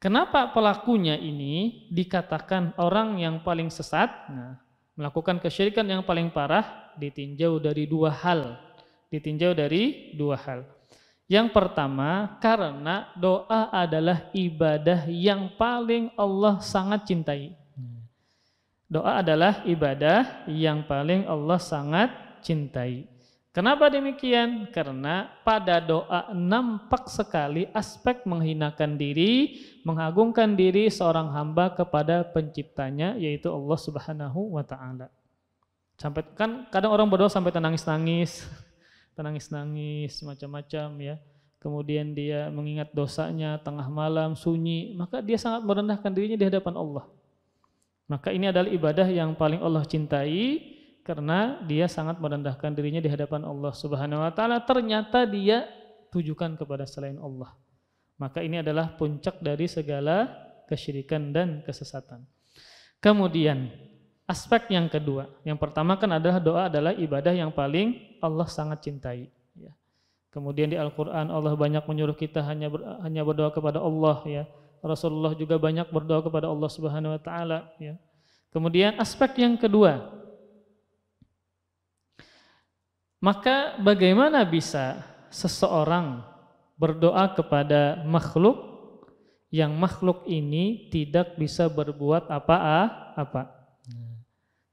Kenapa pelakunya ini dikatakan orang yang paling sesat? Nah, melakukan kesyirikan yang paling parah ditinjau dari dua hal. Ditinjau dari dua hal. Yang pertama, karena doa adalah ibadah yang paling Allah sangat cintai. Doa adalah ibadah yang paling Allah sangat cintai. Kenapa demikian? Karena pada doa nampak sekali aspek menghinakan diri, mengagungkan diri seorang hamba kepada penciptanya yaitu Allah Subhanahu wa taala. Sampai kan kadang orang berdoa sampai tenangis nangis tenangis nangis macam-macam ya. Kemudian dia mengingat dosanya tengah malam sunyi, maka dia sangat merendahkan dirinya di hadapan Allah. Maka ini adalah ibadah yang paling Allah cintai karena dia sangat merendahkan dirinya di hadapan Allah Subhanahu wa taala ternyata dia tujukan kepada selain Allah. Maka ini adalah puncak dari segala kesyirikan dan kesesatan. Kemudian aspek yang kedua, yang pertama kan adalah doa adalah ibadah yang paling Allah sangat cintai. Ya. Kemudian di Al-Quran Allah banyak menyuruh kita hanya ber, hanya berdoa kepada Allah. Ya. Rasulullah juga banyak berdoa kepada Allah Subhanahu Wa Taala. Ya. Kemudian aspek yang kedua maka bagaimana bisa seseorang berdoa kepada makhluk yang makhluk ini tidak bisa berbuat apa-apa?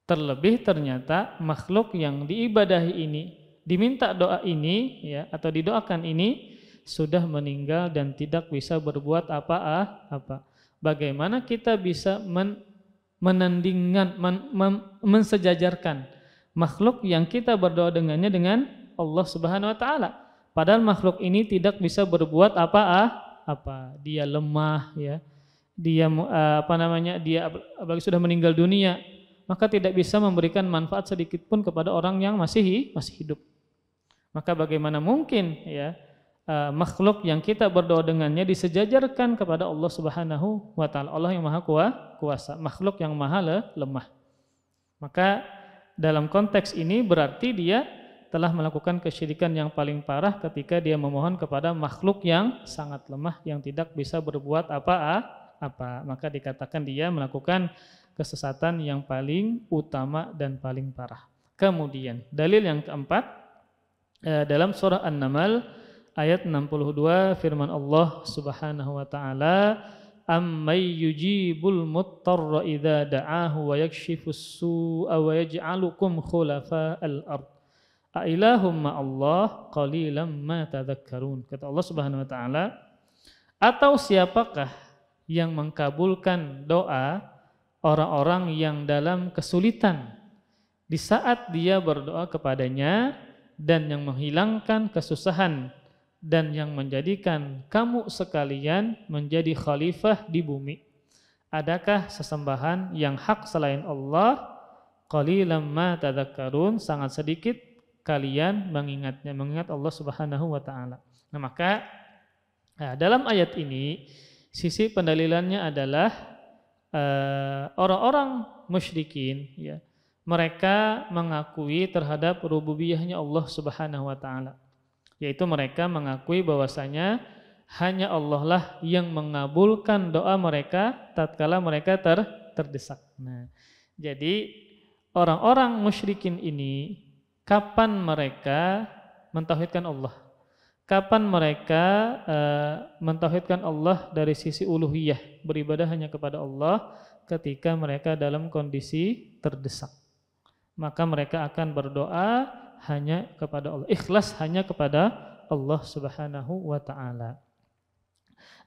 Terlebih ternyata makhluk yang diibadahi ini, diminta doa ini ya atau didoakan ini sudah meninggal dan tidak bisa berbuat apa-apa. Bagaimana kita bisa men menandingkan, men men mensejajarkan makhluk yang kita berdoa dengannya dengan Allah Subhanahu wa taala. Padahal makhluk ini tidak bisa berbuat apa ah, apa. Dia lemah ya. Dia ah, apa namanya? Dia apalagi sudah meninggal dunia, maka tidak bisa memberikan manfaat sedikit pun kepada orang yang masih masih hidup. Maka bagaimana mungkin ya ah, makhluk yang kita berdoa dengannya disejajarkan kepada Allah Subhanahu wa taala. Allah yang Maha Kuasa, makhluk yang maha lemah. Maka dalam konteks ini berarti dia telah melakukan kesyirikan yang paling parah ketika dia memohon kepada makhluk yang sangat lemah yang tidak bisa berbuat apa-apa maka dikatakan dia melakukan kesesatan yang paling utama dan paling parah kemudian dalil yang keempat eh, dalam surah an namal ayat 62 firman Allah Subhanahu wa taala Amman yujibul muttarra إِذَا da'ahu wa yakshifus su'a wa yaj'alukum khulafa'al ard. Ailahum Allah qalilam ma tadhakkarun. Kata Allah Subhanahu wa taala, atau siapakah yang mengkabulkan doa orang-orang yang dalam kesulitan di saat dia berdoa kepadanya dan yang menghilangkan kesusahan dan yang menjadikan kamu sekalian menjadi khalifah di bumi. Adakah sesembahan yang hak selain Allah? Qalilan ma tadakkarun, sangat sedikit kalian mengingatnya, mengingat Allah Subhanahu wa taala. Nah, maka nah, dalam ayat ini sisi pendalilannya adalah eh, orang-orang uh, musyrikin ya, mereka mengakui terhadap rububiyahnya Allah Subhanahu wa taala yaitu mereka mengakui bahwasanya hanya Allah lah yang mengabulkan doa mereka tatkala mereka ter terdesak. Nah, jadi orang-orang musyrikin ini kapan mereka mentauhidkan Allah? Kapan mereka e, mentauhidkan Allah dari sisi uluhiyah, beribadah hanya kepada Allah ketika mereka dalam kondisi terdesak. Maka mereka akan berdoa hanya kepada Allah. Ikhlas hanya kepada Allah Subhanahu wa taala.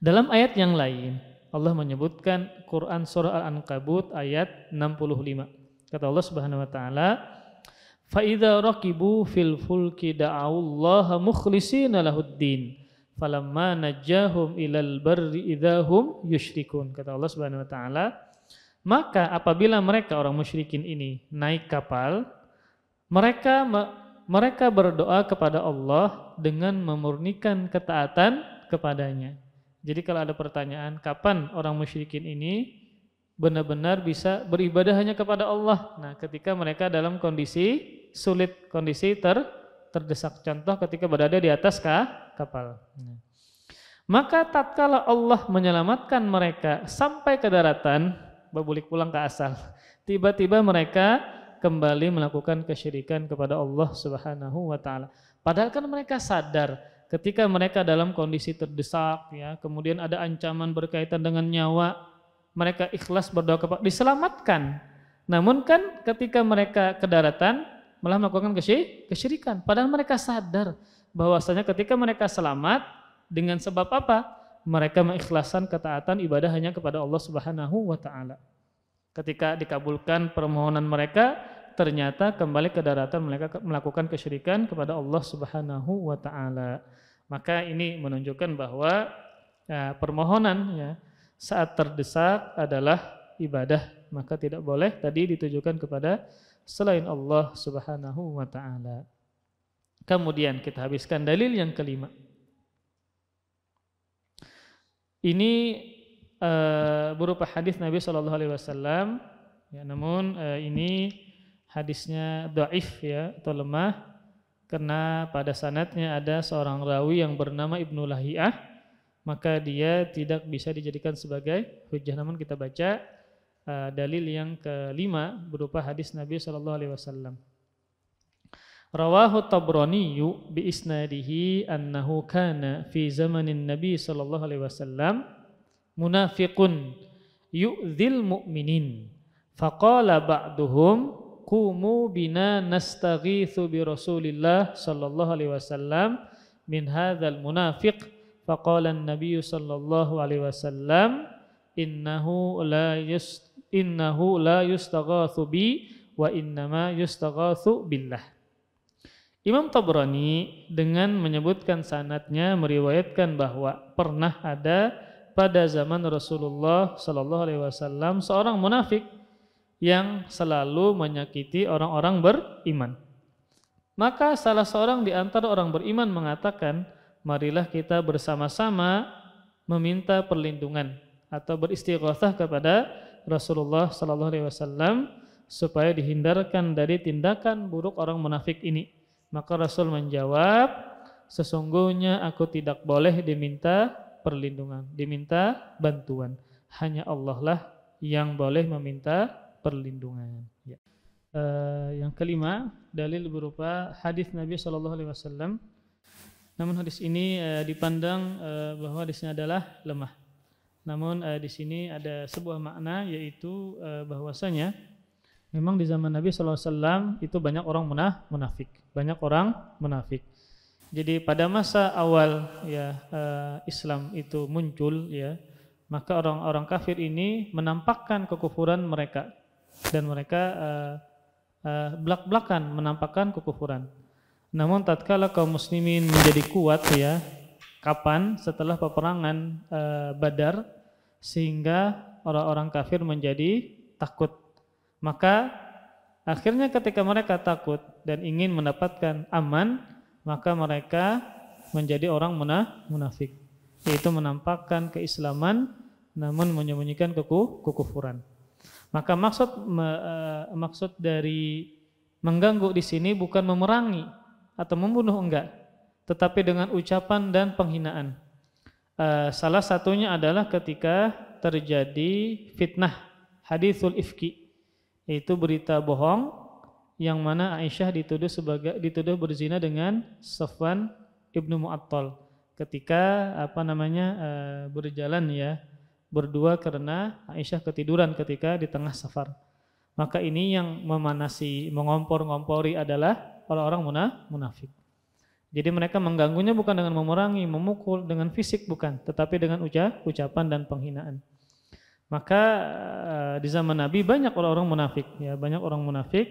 Dalam ayat yang lain, Allah menyebutkan Quran surah Al-Ankabut ayat 65. Kata Allah Subhanahu wa taala, "Fa idza raqibu fil fulki Allah mukhlishina lahuddin." Falamma najahum ilal barri idahum yushrikun. Kata Allah Subhanahu wa taala, maka apabila mereka orang musyrikin ini naik kapal, mereka mereka berdoa kepada Allah dengan memurnikan ketaatan kepadanya. Jadi kalau ada pertanyaan kapan orang musyrikin ini benar-benar bisa beribadah hanya kepada Allah. Nah, ketika mereka dalam kondisi sulit, kondisi ter terdesak contoh ketika berada di atas kapal. Nah. Maka tatkala Allah menyelamatkan mereka sampai ke daratan, berbalik pulang ke asal. Tiba-tiba mereka kembali melakukan kesyirikan kepada Allah Subhanahu wa taala. Padahal kan mereka sadar ketika mereka dalam kondisi terdesak ya, kemudian ada ancaman berkaitan dengan nyawa, mereka ikhlas berdoa kepada diselamatkan. Namun kan ketika mereka ke daratan malah melakukan kesyirikan. Padahal mereka sadar bahwasanya ketika mereka selamat dengan sebab apa? Mereka mengikhlaskan ketaatan ibadah hanya kepada Allah Subhanahu wa taala. Ketika dikabulkan permohonan mereka, ternyata kembali ke daratan mereka melakukan kesyirikan kepada Allah Subhanahu wa taala. Maka ini menunjukkan bahwa ya, permohonan ya saat terdesak adalah ibadah, maka tidak boleh tadi ditujukan kepada selain Allah Subhanahu wa taala. Kemudian kita habiskan dalil yang kelima. Ini uh, berupa hadis Nabi saw. Ya, namun uh, ini hadisnya doif ya atau lemah karena pada sanatnya ada seorang rawi yang bernama Ibnu Lahiyah maka dia tidak bisa dijadikan sebagai hujah namun kita baca uh, dalil yang kelima berupa hadis Nabi Shallallahu alaihi wasallam Rawahu Tabrani bi isnadihi annahu kana fi zamanin Nabi sallallahu alaihi wasallam munafiqun yu'dhil mu'minin faqala ba'duhum kumu bina nastaghithu bi Rasulillah sallallahu alaihi wasallam min hadzal munafiq faqala an-nabiy sallallahu alaihi wasallam innahu la yus innahu la yustaghatsu bi wa innama yustaghatsu billah Imam Tabrani dengan menyebutkan sanatnya meriwayatkan bahwa pernah ada pada zaman Rasulullah Sallallahu Alaihi Wasallam seorang munafik yang selalu menyakiti orang-orang beriman. Maka salah seorang di antara orang beriman mengatakan, marilah kita bersama-sama meminta perlindungan atau beristighothah kepada Rasulullah sallallahu alaihi wasallam supaya dihindarkan dari tindakan buruk orang munafik ini. Maka Rasul menjawab, sesungguhnya aku tidak boleh diminta perlindungan, diminta bantuan. Hanya Allah lah yang boleh meminta perlindungan. Ya. Uh, yang kelima, dalil berupa hadis Nabi Shallallahu Alaihi Wasallam. Namun hadis ini uh, dipandang uh, bahwa hadisnya adalah lemah. Namun uh, di sini ada sebuah makna yaitu uh, bahwasanya memang di zaman Nabi Shallallahu Alaihi Wasallam itu banyak orang munah munafik, banyak orang munafik. Jadi pada masa awal ya uh, Islam itu muncul ya, maka orang-orang kafir ini menampakkan kekufuran mereka dan mereka uh, uh, belak-belakan menampakkan kekufuran. Namun tatkala kaum muslimin menjadi kuat ya, kapan setelah peperangan uh, Badar sehingga orang-orang kafir menjadi takut. Maka akhirnya ketika mereka takut dan ingin mendapatkan aman, maka mereka menjadi orang munafik, yaitu menampakkan keislaman namun menyembunyikan keku, kekufuran. Maka maksud eh, maksud dari mengganggu di sini bukan memerangi atau membunuh enggak, tetapi dengan ucapan dan penghinaan. Eh, salah satunya adalah ketika terjadi fitnah hadithul ifki, yaitu berita bohong yang mana Aisyah dituduh sebagai dituduh berzina dengan Safwan ibnu Mu'attal ketika apa namanya eh, berjalan ya berdua karena Aisyah ketiduran ketika di tengah safar. Maka ini yang memanasi, mengompor-ngompori adalah orang-orang munafik. Jadi mereka mengganggunya bukan dengan memerangi, memukul, dengan fisik bukan, tetapi dengan uca, ucapan dan penghinaan. Maka eh, di zaman Nabi banyak orang-orang munafik, ya banyak orang munafik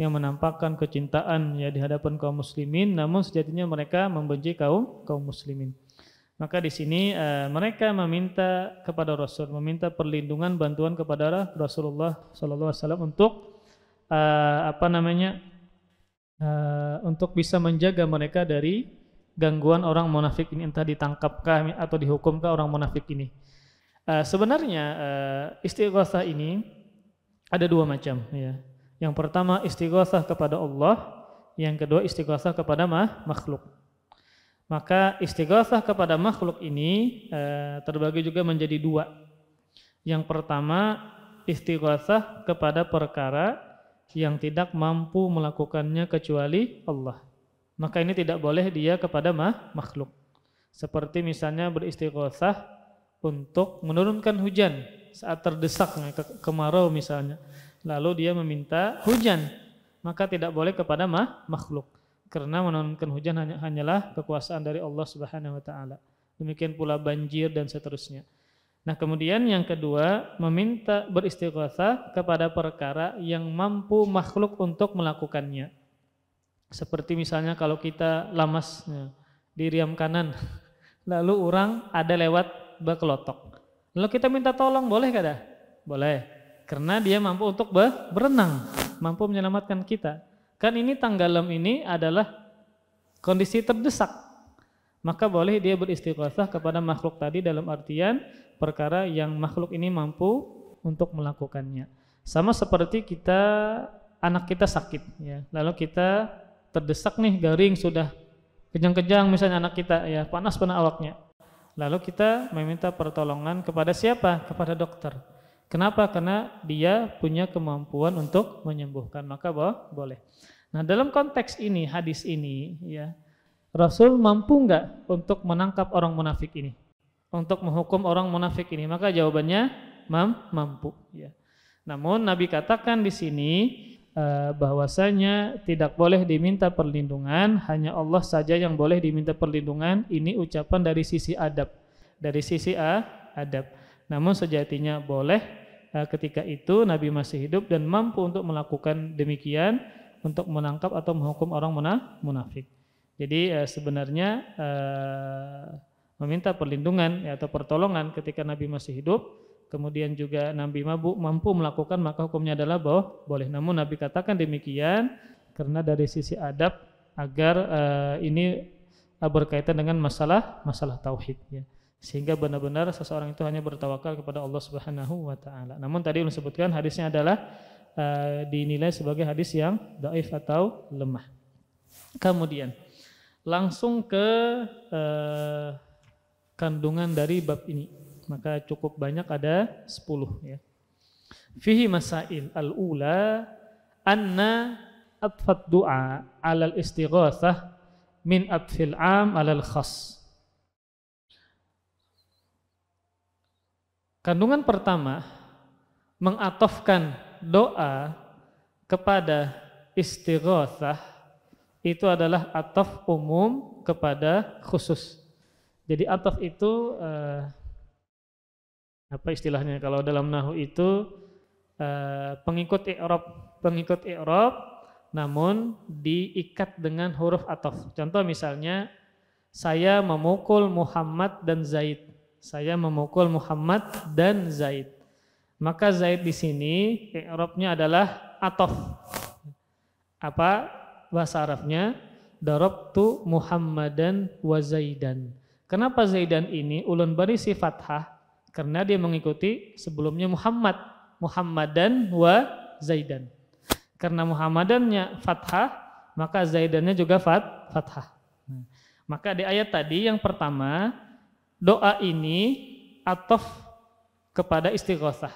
yang menampakkan kecintaan ya di hadapan kaum muslimin, namun sejatinya mereka membenci kaum kaum muslimin. Maka di sini uh, mereka meminta kepada Rasul, meminta perlindungan bantuan kepada Rasulullah SAW untuk uh, apa namanya uh, untuk bisa menjaga mereka dari gangguan orang munafik ini entah ditangkapkah atau dihukumkah orang munafik ini. Uh, sebenarnya uh, istighosah ini ada dua macam ya. Yang pertama istighosah kepada Allah, yang kedua istighosah kepada makhluk. Maka istighatsah kepada makhluk ini e, terbagi juga menjadi dua. Yang pertama istighatsah kepada perkara yang tidak mampu melakukannya kecuali Allah. Maka ini tidak boleh dia kepada ma makhluk. Seperti misalnya beristighatsah untuk menurunkan hujan saat terdesak nah, ke kemarau misalnya. Lalu dia meminta hujan, maka tidak boleh kepada ma makhluk. Karena menurunkan hujan hanya, hanyalah kekuasaan dari Allah Subhanahu wa taala. Demikian pula banjir dan seterusnya. Nah, kemudian yang kedua, meminta beristighatsah kepada perkara yang mampu makhluk untuk melakukannya. Seperti misalnya kalau kita lamas ya, di riam kanan, *laughs* lalu orang ada lewat berkelotok. Lalu kita minta tolong, boleh kada? Boleh. Karena dia mampu untuk berenang, mampu menyelamatkan kita. Kan ini tanggalam ini adalah kondisi terdesak. Maka boleh dia beristighosah kepada makhluk tadi dalam artian perkara yang makhluk ini mampu untuk melakukannya. Sama seperti kita anak kita sakit ya. Lalu kita terdesak nih garing sudah kejang-kejang misalnya anak kita ya panas panas awaknya. Lalu kita meminta pertolongan kepada siapa? Kepada dokter. Kenapa? Karena dia punya kemampuan untuk menyembuhkan. Maka boh, boleh. Nah, dalam konteks ini hadis ini ya, Rasul mampu nggak untuk menangkap orang munafik ini? Untuk menghukum orang munafik ini? Maka jawabannya mam, mampu ya. Namun Nabi katakan di sini eh, bahwasanya tidak boleh diminta perlindungan, hanya Allah saja yang boleh diminta perlindungan. Ini ucapan dari sisi adab, dari sisi A, adab. Namun sejatinya boleh eh, ketika itu Nabi masih hidup dan mampu untuk melakukan demikian untuk menangkap atau menghukum orang munafik. Jadi eh, sebenarnya eh, meminta perlindungan ya, atau pertolongan ketika Nabi masih hidup, kemudian juga Nabi mabuk mampu melakukan maka hukumnya adalah bahwa boleh. Namun Nabi katakan demikian karena dari sisi adab agar eh, ini berkaitan dengan masalah masalah tauhid ya. Sehingga benar-benar seseorang itu hanya bertawakal kepada Allah Subhanahu wa taala. Namun tadi ulun disebutkan hadisnya adalah Eh, dinilai sebagai hadis yang daif atau lemah. Kemudian langsung ke uh, kandungan dari bab ini. Maka cukup banyak ada 10 ya. Fihi masail al-ula anna atfad du'a alal istighatsah min atfil am alal khas. Kandungan pertama mengatofkan doa kepada istighothah itu adalah ataf umum kepada khusus. Jadi ataf itu eh, apa istilahnya kalau dalam nahu itu eh, pengikut i'rab, pengikut i'rab namun diikat dengan huruf ataf. Contoh misalnya saya memukul Muhammad dan Zaid. Saya memukul Muhammad dan Zaid. Maka Zaid di sini i'rabnya adalah atof. Apa bahasa Arabnya? Darabtu Muhammadan wa Zaidan. Kenapa Zaidan ini ulun bari si fathah? Karena dia mengikuti sebelumnya Muhammad. Muhammadan wa Zaidan. Karena Muhammadannya fathah, maka Zaidannya juga fat, fathah. Maka di ayat tadi yang pertama, doa ini atof kepada istighosah.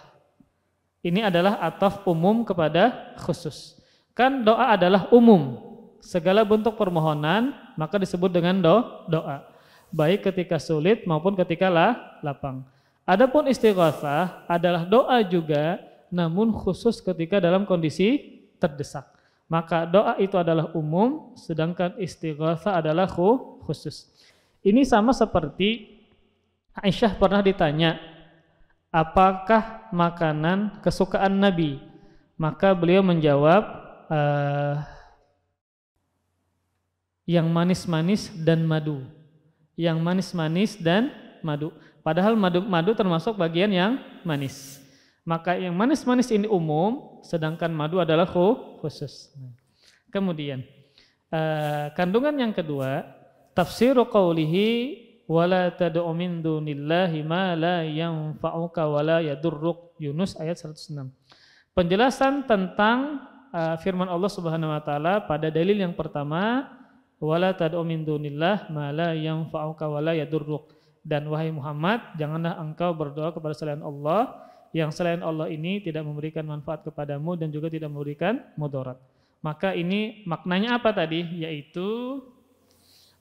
Ini adalah ataf umum kepada khusus. Kan doa adalah umum. Segala bentuk permohonan maka disebut dengan do, doa. Baik ketika sulit maupun ketika lah lapang. Adapun istighatsah adalah doa juga namun khusus ketika dalam kondisi terdesak. Maka doa itu adalah umum sedangkan istighatsah adalah khusus. Ini sama seperti Aisyah pernah ditanya apakah makanan kesukaan Nabi? Maka beliau menjawab, uh, yang manis-manis dan madu. Yang manis-manis dan madu. Padahal madu-madu termasuk bagian yang manis. Maka yang manis-manis ini umum, sedangkan madu adalah khusus. Kemudian, uh, kandungan yang kedua, tafsir qawlihi wala tad'u min dunillahi ma la yanfa'uka wala yadurruk Yunus ayat 106. Penjelasan tentang uh, firman Allah Subhanahu wa taala pada dalil yang pertama wala tad'u min dunillah ma la yanfa'uka wala yadurruk dan wahai Muhammad janganlah engkau berdoa kepada selain Allah yang selain Allah ini tidak memberikan manfaat kepadamu dan juga tidak memberikan mudarat. Maka ini maknanya apa tadi? Yaitu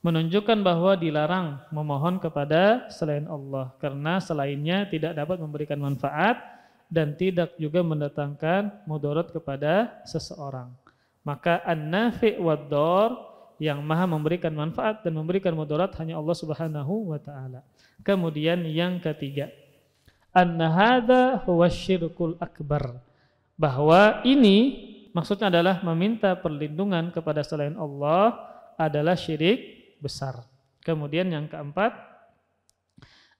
menunjukkan bahwa dilarang memohon kepada selain Allah karena selainnya tidak dapat memberikan manfaat dan tidak juga mendatangkan mudarat kepada seseorang. Maka an-nafi' wad yang maha memberikan manfaat dan memberikan mudarat hanya Allah Subhanahu wa taala. Kemudian yang ketiga, an hadza huwa syirkul akbar. Bahwa ini maksudnya adalah meminta perlindungan kepada selain Allah adalah syirik besar. Kemudian yang keempat,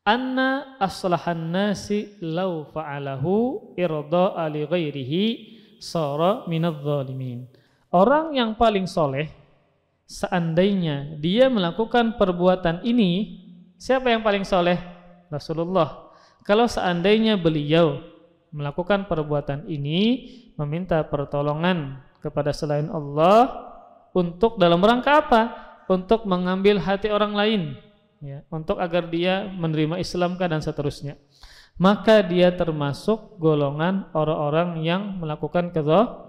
anna aslahan nasi lau fa'alahu irda ali ghairihi sara minadh zalimin. Orang yang paling soleh seandainya dia melakukan perbuatan ini, siapa yang paling soleh? Rasulullah. Kalau seandainya beliau melakukan perbuatan ini, meminta pertolongan kepada selain Allah untuk dalam rangka apa? untuk mengambil hati orang lain ya, untuk agar dia menerima Islam dan seterusnya maka dia termasuk golongan orang-orang yang melakukan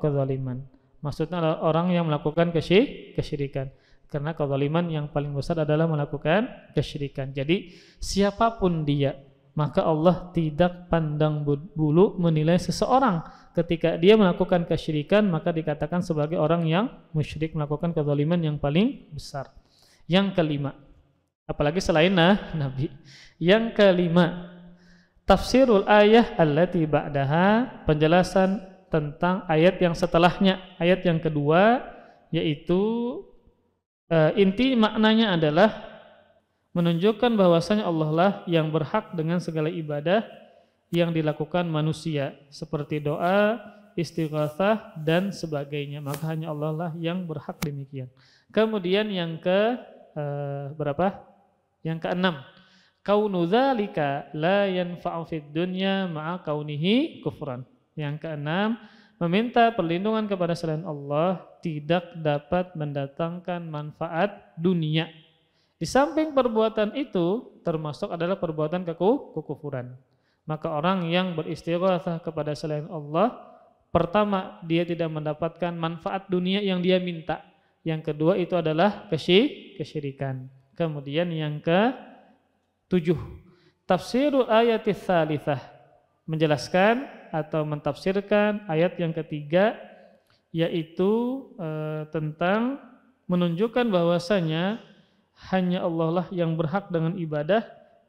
kezaliman maksudnya orang yang melakukan kesyirikan karena kezaliman yang paling besar adalah melakukan kesyirikan jadi siapapun dia maka Allah tidak pandang bulu menilai seseorang ketika dia melakukan kesyirikan maka dikatakan sebagai orang yang musyrik melakukan kezaliman yang paling besar. Yang kelima, apalagi selain nah, Nabi. Yang kelima, tafsirul ayah allati ba'daha, penjelasan tentang ayat yang setelahnya. Ayat yang kedua yaitu uh, inti maknanya adalah menunjukkan bahwasanya Allah lah yang berhak dengan segala ibadah yang dilakukan manusia seperti doa, istighatsah dan sebagainya. Maka hanya Allah lah yang berhak demikian. Kemudian yang ke uh, berapa? Yang keenam. Kaunu dzalika la yanfa'u fid dunya ma'a kaunihi kufran. Yang keenam, meminta perlindungan kepada selain Allah tidak dapat mendatangkan manfaat dunia. Di samping perbuatan itu termasuk adalah perbuatan keku kekufuran. Maka orang yang beristighatsah kepada selain Allah, pertama dia tidak mendapatkan manfaat dunia yang dia minta. Yang kedua itu adalah kesyirikan. Kemudian yang ke tujuh, tafsirul ayat tsalitsah menjelaskan atau mentafsirkan ayat yang ketiga yaitu e, tentang menunjukkan bahwasanya hanya Allah lah yang berhak dengan ibadah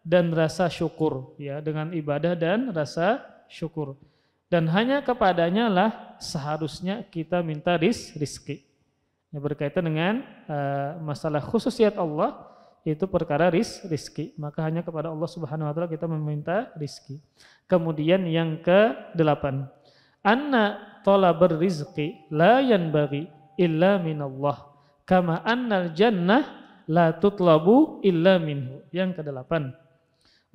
dan rasa syukur ya dengan ibadah dan rasa syukur dan hanya kepadanya lah seharusnya kita minta ris rizki Ya berkaitan dengan uh, masalah khususiat Allah itu perkara ris rizki maka hanya kepada Allah Subhanahu Wa Taala kita meminta rizki kemudian yang ke delapan anna tola berrizki, la bagi illa minallah kama annal jannah la tutlabu illa minhu yang ke delapan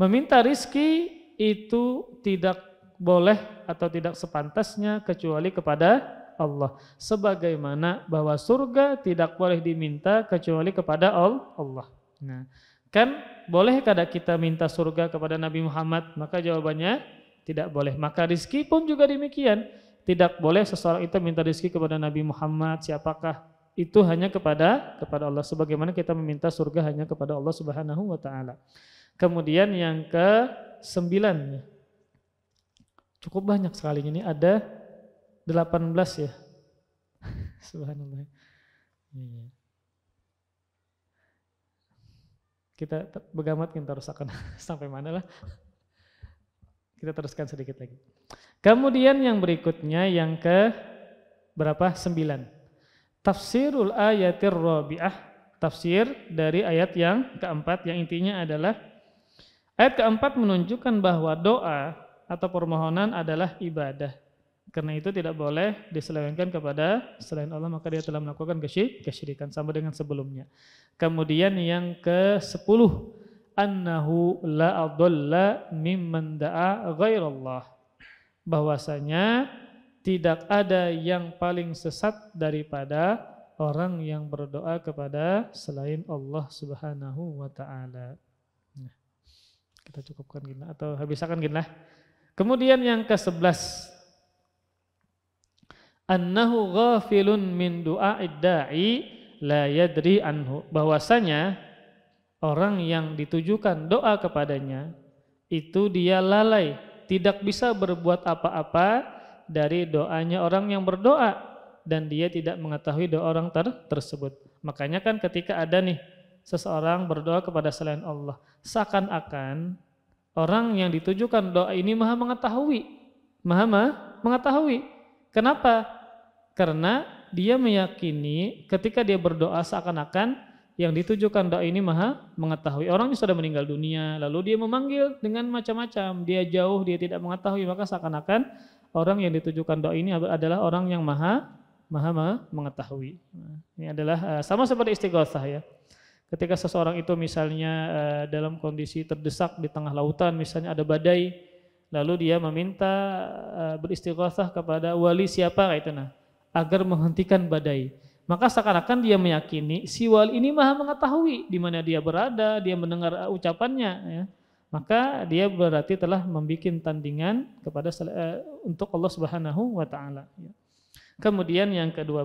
Meminta rizki itu tidak boleh atau tidak sepantasnya kecuali kepada Allah. Sebagaimana bahwa surga tidak boleh diminta kecuali kepada Allah. Nah, kan boleh kada kita minta surga kepada Nabi Muhammad? Maka jawabannya tidak boleh. Maka rizki pun juga demikian. Tidak boleh seseorang itu minta rizki kepada Nabi Muhammad. Siapakah itu hanya kepada kepada Allah sebagaimana kita meminta surga hanya kepada Allah Subhanahu wa taala. Kemudian yang ke sembilan, cukup banyak sekali ini ada delapan belas ya. *laughs* Subhanallah. Iya, iya. Kita begamat kita rusakkan *laughs* sampai mana lah. Kita teruskan sedikit lagi. Kemudian yang berikutnya yang ke berapa? Sembilan. Tafsirul ayatir robiah. Tafsir dari ayat yang keempat yang intinya adalah Ayat keempat menunjukkan bahwa doa atau permohonan adalah ibadah. Karena itu tidak boleh diselewengkan kepada selain Allah maka dia telah melakukan kesyirikan sama dengan sebelumnya. Kemudian yang ke-10 annahu la adalla mimman da'a ghairallah. Bahwasanya tidak ada yang paling sesat daripada orang yang berdoa kepada selain Allah Subhanahu wa taala. Kita cukupkan gini atau habisakan gini Kemudian yang ke-11 Annahu ghafilun min du'a'id da'i la yadri anhu. Bahwasanya orang yang ditujukan doa kepadanya itu dia lalai, tidak bisa berbuat apa-apa dari doanya orang yang berdoa dan dia tidak mengetahui doa orang ter tersebut. Makanya kan ketika ada nih seseorang berdoa kepada selain Allah. Seakan-akan orang yang ditujukan doa ini maha mengetahui. Maha Maha mengetahui. Kenapa? Karena dia meyakini ketika dia berdoa seakan-akan yang ditujukan doa ini maha mengetahui. Orang yang sudah meninggal dunia, lalu dia memanggil dengan macam-macam. Dia jauh, dia tidak mengetahui, maka seakan-akan orang yang ditujukan doa ini adalah orang yang maha maha, maha mengetahui. Nah, ini adalah eh, sama seperti istighosah ya. Ketika seseorang itu misalnya eh, dalam kondisi terdesak di tengah lautan, misalnya ada badai, lalu dia meminta eh, beristighosah kepada wali siapa itu nah, agar menghentikan badai. Maka seakan-akan dia meyakini si wali ini maha mengetahui di mana dia berada, dia mendengar eh, ucapannya ya. Maka dia berarti telah membuat tandingan kepada untuk Allah Subhanahu wa taala ya. Kemudian yang ke-12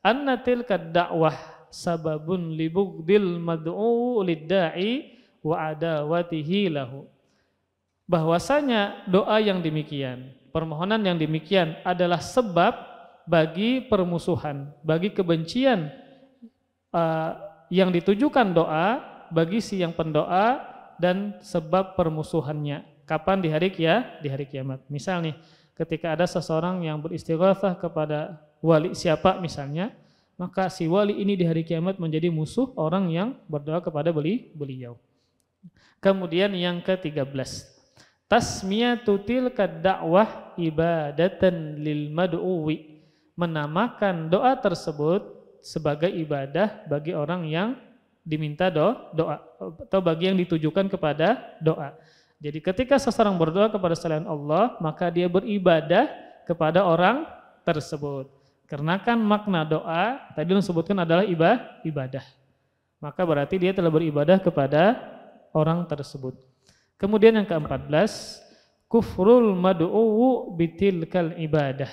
annatil kadawah sababun libugdil mad'u lidda'i wa adawatihi lahu. Bahwasanya doa yang demikian, permohonan yang demikian adalah sebab bagi permusuhan, bagi kebencian uh, yang ditujukan doa bagi si yang pendoa dan sebab permusuhannya. Kapan di hari kia? Di hari kiamat. Misal nih, ketika ada seseorang yang beristighfar kepada wali siapa misalnya, maka si wali ini di hari kiamat menjadi musuh orang yang berdoa kepada beli beliau. Kemudian yang ke-13. Tasmiyatutil kadawah ibadatan lil mad'uwi. Menamakan doa tersebut sebagai ibadah bagi orang yang diminta do, doa atau bagi yang ditujukan kepada doa. Jadi ketika seseorang berdoa kepada selain Allah, maka dia beribadah kepada orang tersebut. Karena kan makna doa tadi yang sebutkan adalah ibadah, ibadah. Maka berarti dia telah beribadah kepada orang tersebut. Kemudian yang ke-14, kufrul mad'uwu bitilkal ibadah.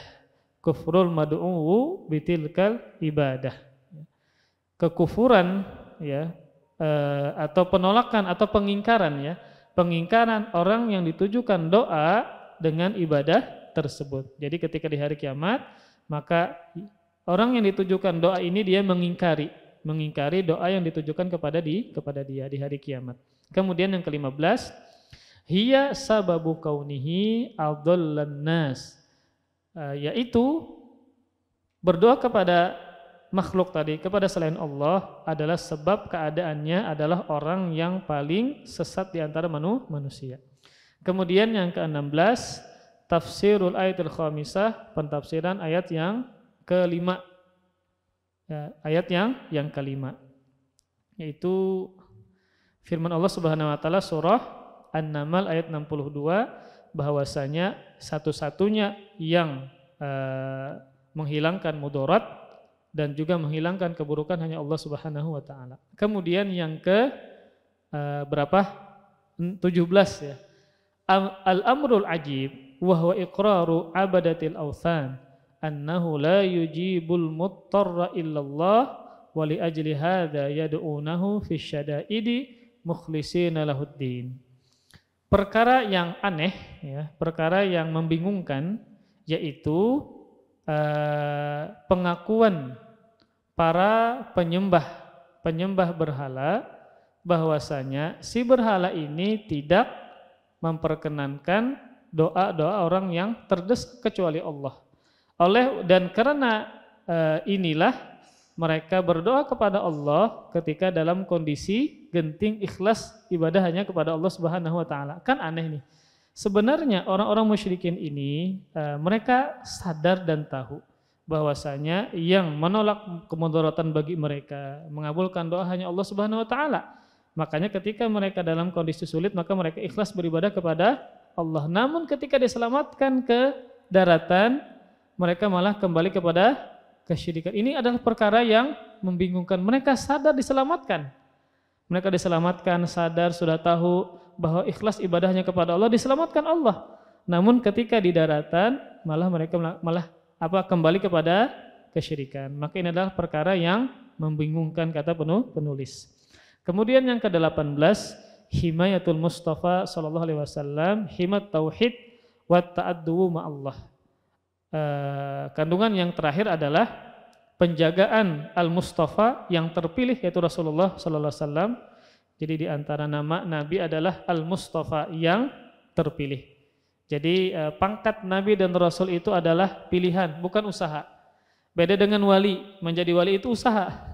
Kufrul mad'uwu bitilkal ibadah. Kekufuran ya eh, atau penolakan atau pengingkaran ya, pengingkaran orang yang ditujukan doa dengan ibadah tersebut. Jadi ketika di hari kiamat maka orang yang ditujukan doa ini dia mengingkari, mengingkari doa yang ditujukan kepada di kepada dia di hari kiamat. Kemudian yang kelima belas, hiya sababu kaunihi adallan nas. Eh, yaitu berdoa kepada makhluk tadi kepada selain Allah adalah sebab keadaannya adalah orang yang paling sesat di antara manusia. Kemudian yang ke-16 tafsirul ayatil khamisah, pentafsiran ayat yang kelima. Ya, ayat yang yang kelima yaitu firman Allah Subhanahu wa taala surah An-Naml ayat 62 bahwasanya satu-satunya yang uh, menghilangkan mudarat dan juga menghilangkan keburukan hanya Allah Subhanahu wa taala. Kemudian yang ke uh, berapa? 17 ya. Al-amrul ajib wahwa iqraru abadatil awthan annahu la yujibul muttarra illallah wa li ajli hadha yad'unahu fi syada'idi mukhlisina lahuddin. Perkara yang aneh ya, perkara yang membingungkan yaitu uh, pengakuan para penyembah penyembah berhala bahwasanya si berhala ini tidak memperkenankan doa-doa orang yang terdesak kecuali Allah. Oleh dan karena e, inilah mereka berdoa kepada Allah ketika dalam kondisi genting ikhlas ibadah hanya kepada Allah Subhanahu wa taala. Kan aneh nih. Sebenarnya orang-orang musyrikin ini e, mereka sadar dan tahu bahwasanya yang menolak kemudaratan bagi mereka mengabulkan doa hanya Allah Subhanahu wa taala. Makanya ketika mereka dalam kondisi sulit maka mereka ikhlas beribadah kepada Allah. Namun ketika diselamatkan ke daratan, mereka malah kembali kepada kesyirikan. Ini adalah perkara yang membingungkan. Mereka sadar diselamatkan. Mereka diselamatkan, sadar, sudah tahu bahwa ikhlas ibadahnya kepada Allah, diselamatkan Allah. Namun ketika di daratan, malah mereka malah apa kembali kepada kesyirikan. Maka ini adalah perkara yang membingungkan kata penuh penulis. Kemudian yang ke-18, himayatul Mustafa sallallahu alaihi wasallam himat tauhid wa ta'addu ma Allah. Eh, kandungan yang terakhir adalah penjagaan al-Mustafa yang terpilih yaitu Rasulullah sallallahu alaihi wasallam. Jadi di antara nama nabi adalah al-Mustafa yang terpilih. Jadi eh, pangkat nabi dan rasul itu adalah pilihan, bukan usaha. Beda dengan wali, menjadi wali itu usaha.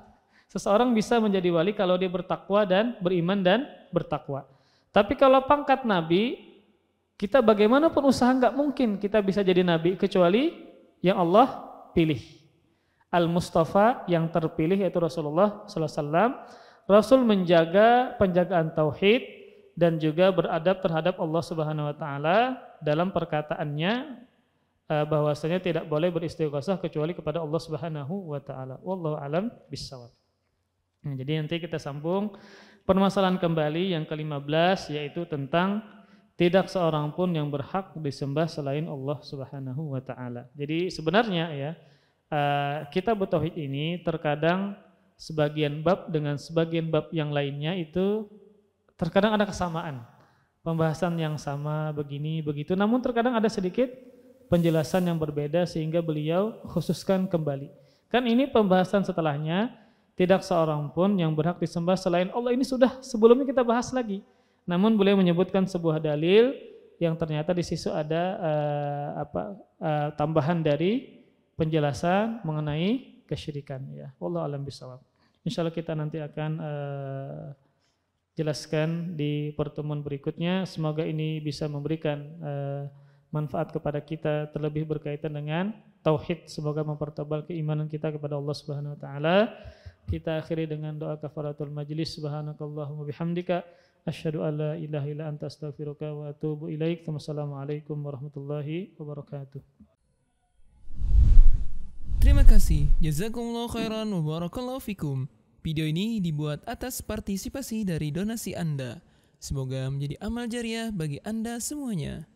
Seseorang bisa menjadi wali kalau dia bertakwa dan beriman dan bertakwa. Tapi kalau pangkat nabi, kita bagaimanapun usaha nggak mungkin kita bisa jadi nabi kecuali yang Allah pilih. Al-Mustafa yang terpilih yaitu Rasulullah sallallahu alaihi wasallam. Rasul menjaga penjagaan tauhid dan juga beradab terhadap Allah Subhanahu wa taala dalam perkataannya eh, bahwasanya tidak boleh beristighosah kecuali kepada Allah Subhanahu wa taala. Wallahu alam bissawab. Nah, jadi nanti kita sambung permasalahan kembali yang ke-15 yaitu tentang tidak seorang pun yang berhak disembah selain Allah Subhanahu wa taala. Jadi sebenarnya ya eh, kita bertauhid ini terkadang sebagian bab dengan sebagian bab yang lainnya itu terkadang ada kesamaan. Pembahasan yang sama begini begitu namun terkadang ada sedikit penjelasan yang berbeda sehingga beliau khususkan kembali. Kan ini pembahasan setelahnya tidak seorang pun yang berhak disembah selain Allah. Ini sudah sebelumnya kita bahas lagi. Namun boleh menyebutkan sebuah dalil yang ternyata di sisi ada uh, apa uh, tambahan dari penjelasan mengenai kesyirikan ya. Allah alam bisawab. Allah kita nanti akan uh, jelaskan di pertemuan berikutnya. Semoga ini bisa memberikan uh, manfaat kepada kita terlebih berkaitan dengan tauhid. Semoga mempertebal keimanan kita kepada Allah Subhanahu wa taala. Kita akhiri dengan doa kafaratul majlis. Subhanakallahumma bihamdika asyhadu alla ilaha illa anta astaghfiruka wa atubu ilaik. Wassalamualaikum warahmatullahi wabarakatuh. Terima kasih. Jazakumullah khairan wa barakallahu fikum. Video ini dibuat atas partisipasi dari donasi Anda. Semoga menjadi amal jariah bagi Anda semuanya.